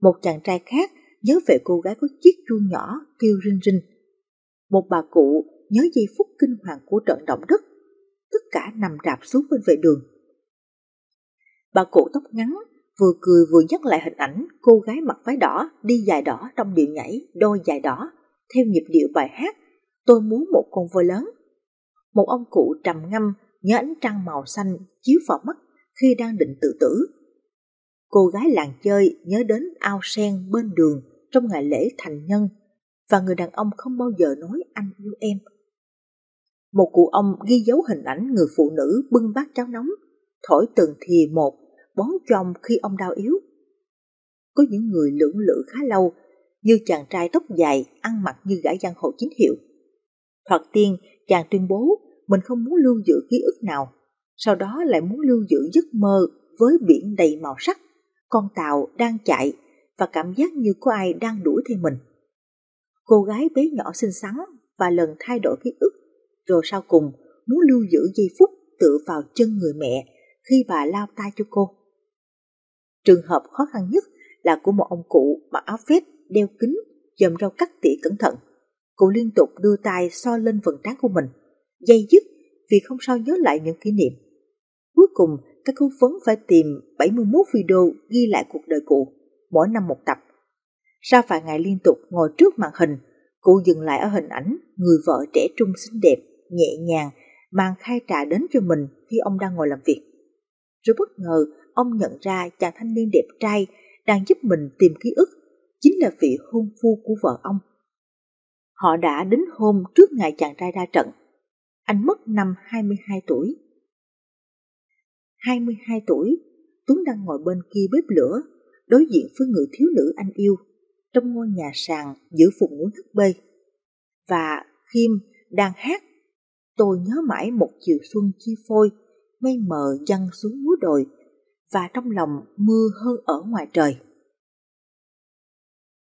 Một chàng trai khác nhớ về cô gái có chiếc chuông nhỏ kêu rinh rinh. Một bà cụ nhớ giây phút kinh hoàng của trận động đất, tất cả nằm rạp xuống bên vệ đường. Bà cụ tóc ngắn vừa cười vừa nhắc lại hình ảnh cô gái mặc váy đỏ đi dài đỏ trong điệu nhảy đôi dài đỏ theo nhịp điệu bài hát Tôi muốn một con voi lớn một ông cụ trầm ngâm nhớ ánh trăng màu xanh chiếu vào mắt khi đang định tự tử. Cô gái làng chơi nhớ đến ao sen bên đường trong ngày lễ thành nhân và người đàn ông không bao giờ nói anh yêu em. Một cụ ông ghi dấu hình ảnh người phụ nữ bưng bát cháo nóng, thổi từng thì một, bón chồng khi ông đau yếu. Có những người lưỡng lự khá lâu, như chàng trai tóc dài, ăn mặc như gã giang hồ chính hiệu. Thoạt tiên, chàng tuyên bố mình không muốn lưu giữ ký ức nào, sau đó lại muốn lưu giữ giấc mơ với biển đầy màu sắc, con tàu đang chạy và cảm giác như có ai đang đuổi theo mình. Cô gái bé nhỏ xinh xắn và lần thay đổi ký ức, rồi sau cùng muốn lưu giữ giây phút tựa vào chân người mẹ khi bà lao tay cho cô. Trường hợp khó khăn nhất là của một ông cụ mặc áo vest đeo kính, dầm rau cắt tỉa cẩn thận. Cụ liên tục đưa tay so lên phần trán của mình dây dứt vì không sao nhớ lại những kỷ niệm. Cuối cùng, các cố vấn phải tìm 71 video ghi lại cuộc đời cụ, mỗi năm một tập. Sau vài ngày liên tục ngồi trước màn hình, cụ dừng lại ở hình ảnh người vợ trẻ trung xinh đẹp, nhẹ nhàng, mang khai trà đến cho mình khi ông đang ngồi làm việc. Rồi bất ngờ, ông nhận ra chàng thanh niên đẹp trai đang giúp mình tìm ký ức, chính là vị hôn phu của vợ ông. Họ đã đến hôm trước ngày chàng trai ra trận anh mất năm 22 tuổi. 22 tuổi, Tuấn đang ngồi bên kia bếp lửa, đối diện với người thiếu nữ anh yêu, trong ngôi nhà sàn giữa vùng núi hắc bê. Và khiêm đang hát Tôi nhớ mãi một chiều xuân chi phôi, mây mờ dăng xuống núi đồi, và trong lòng mưa hơn ở ngoài trời.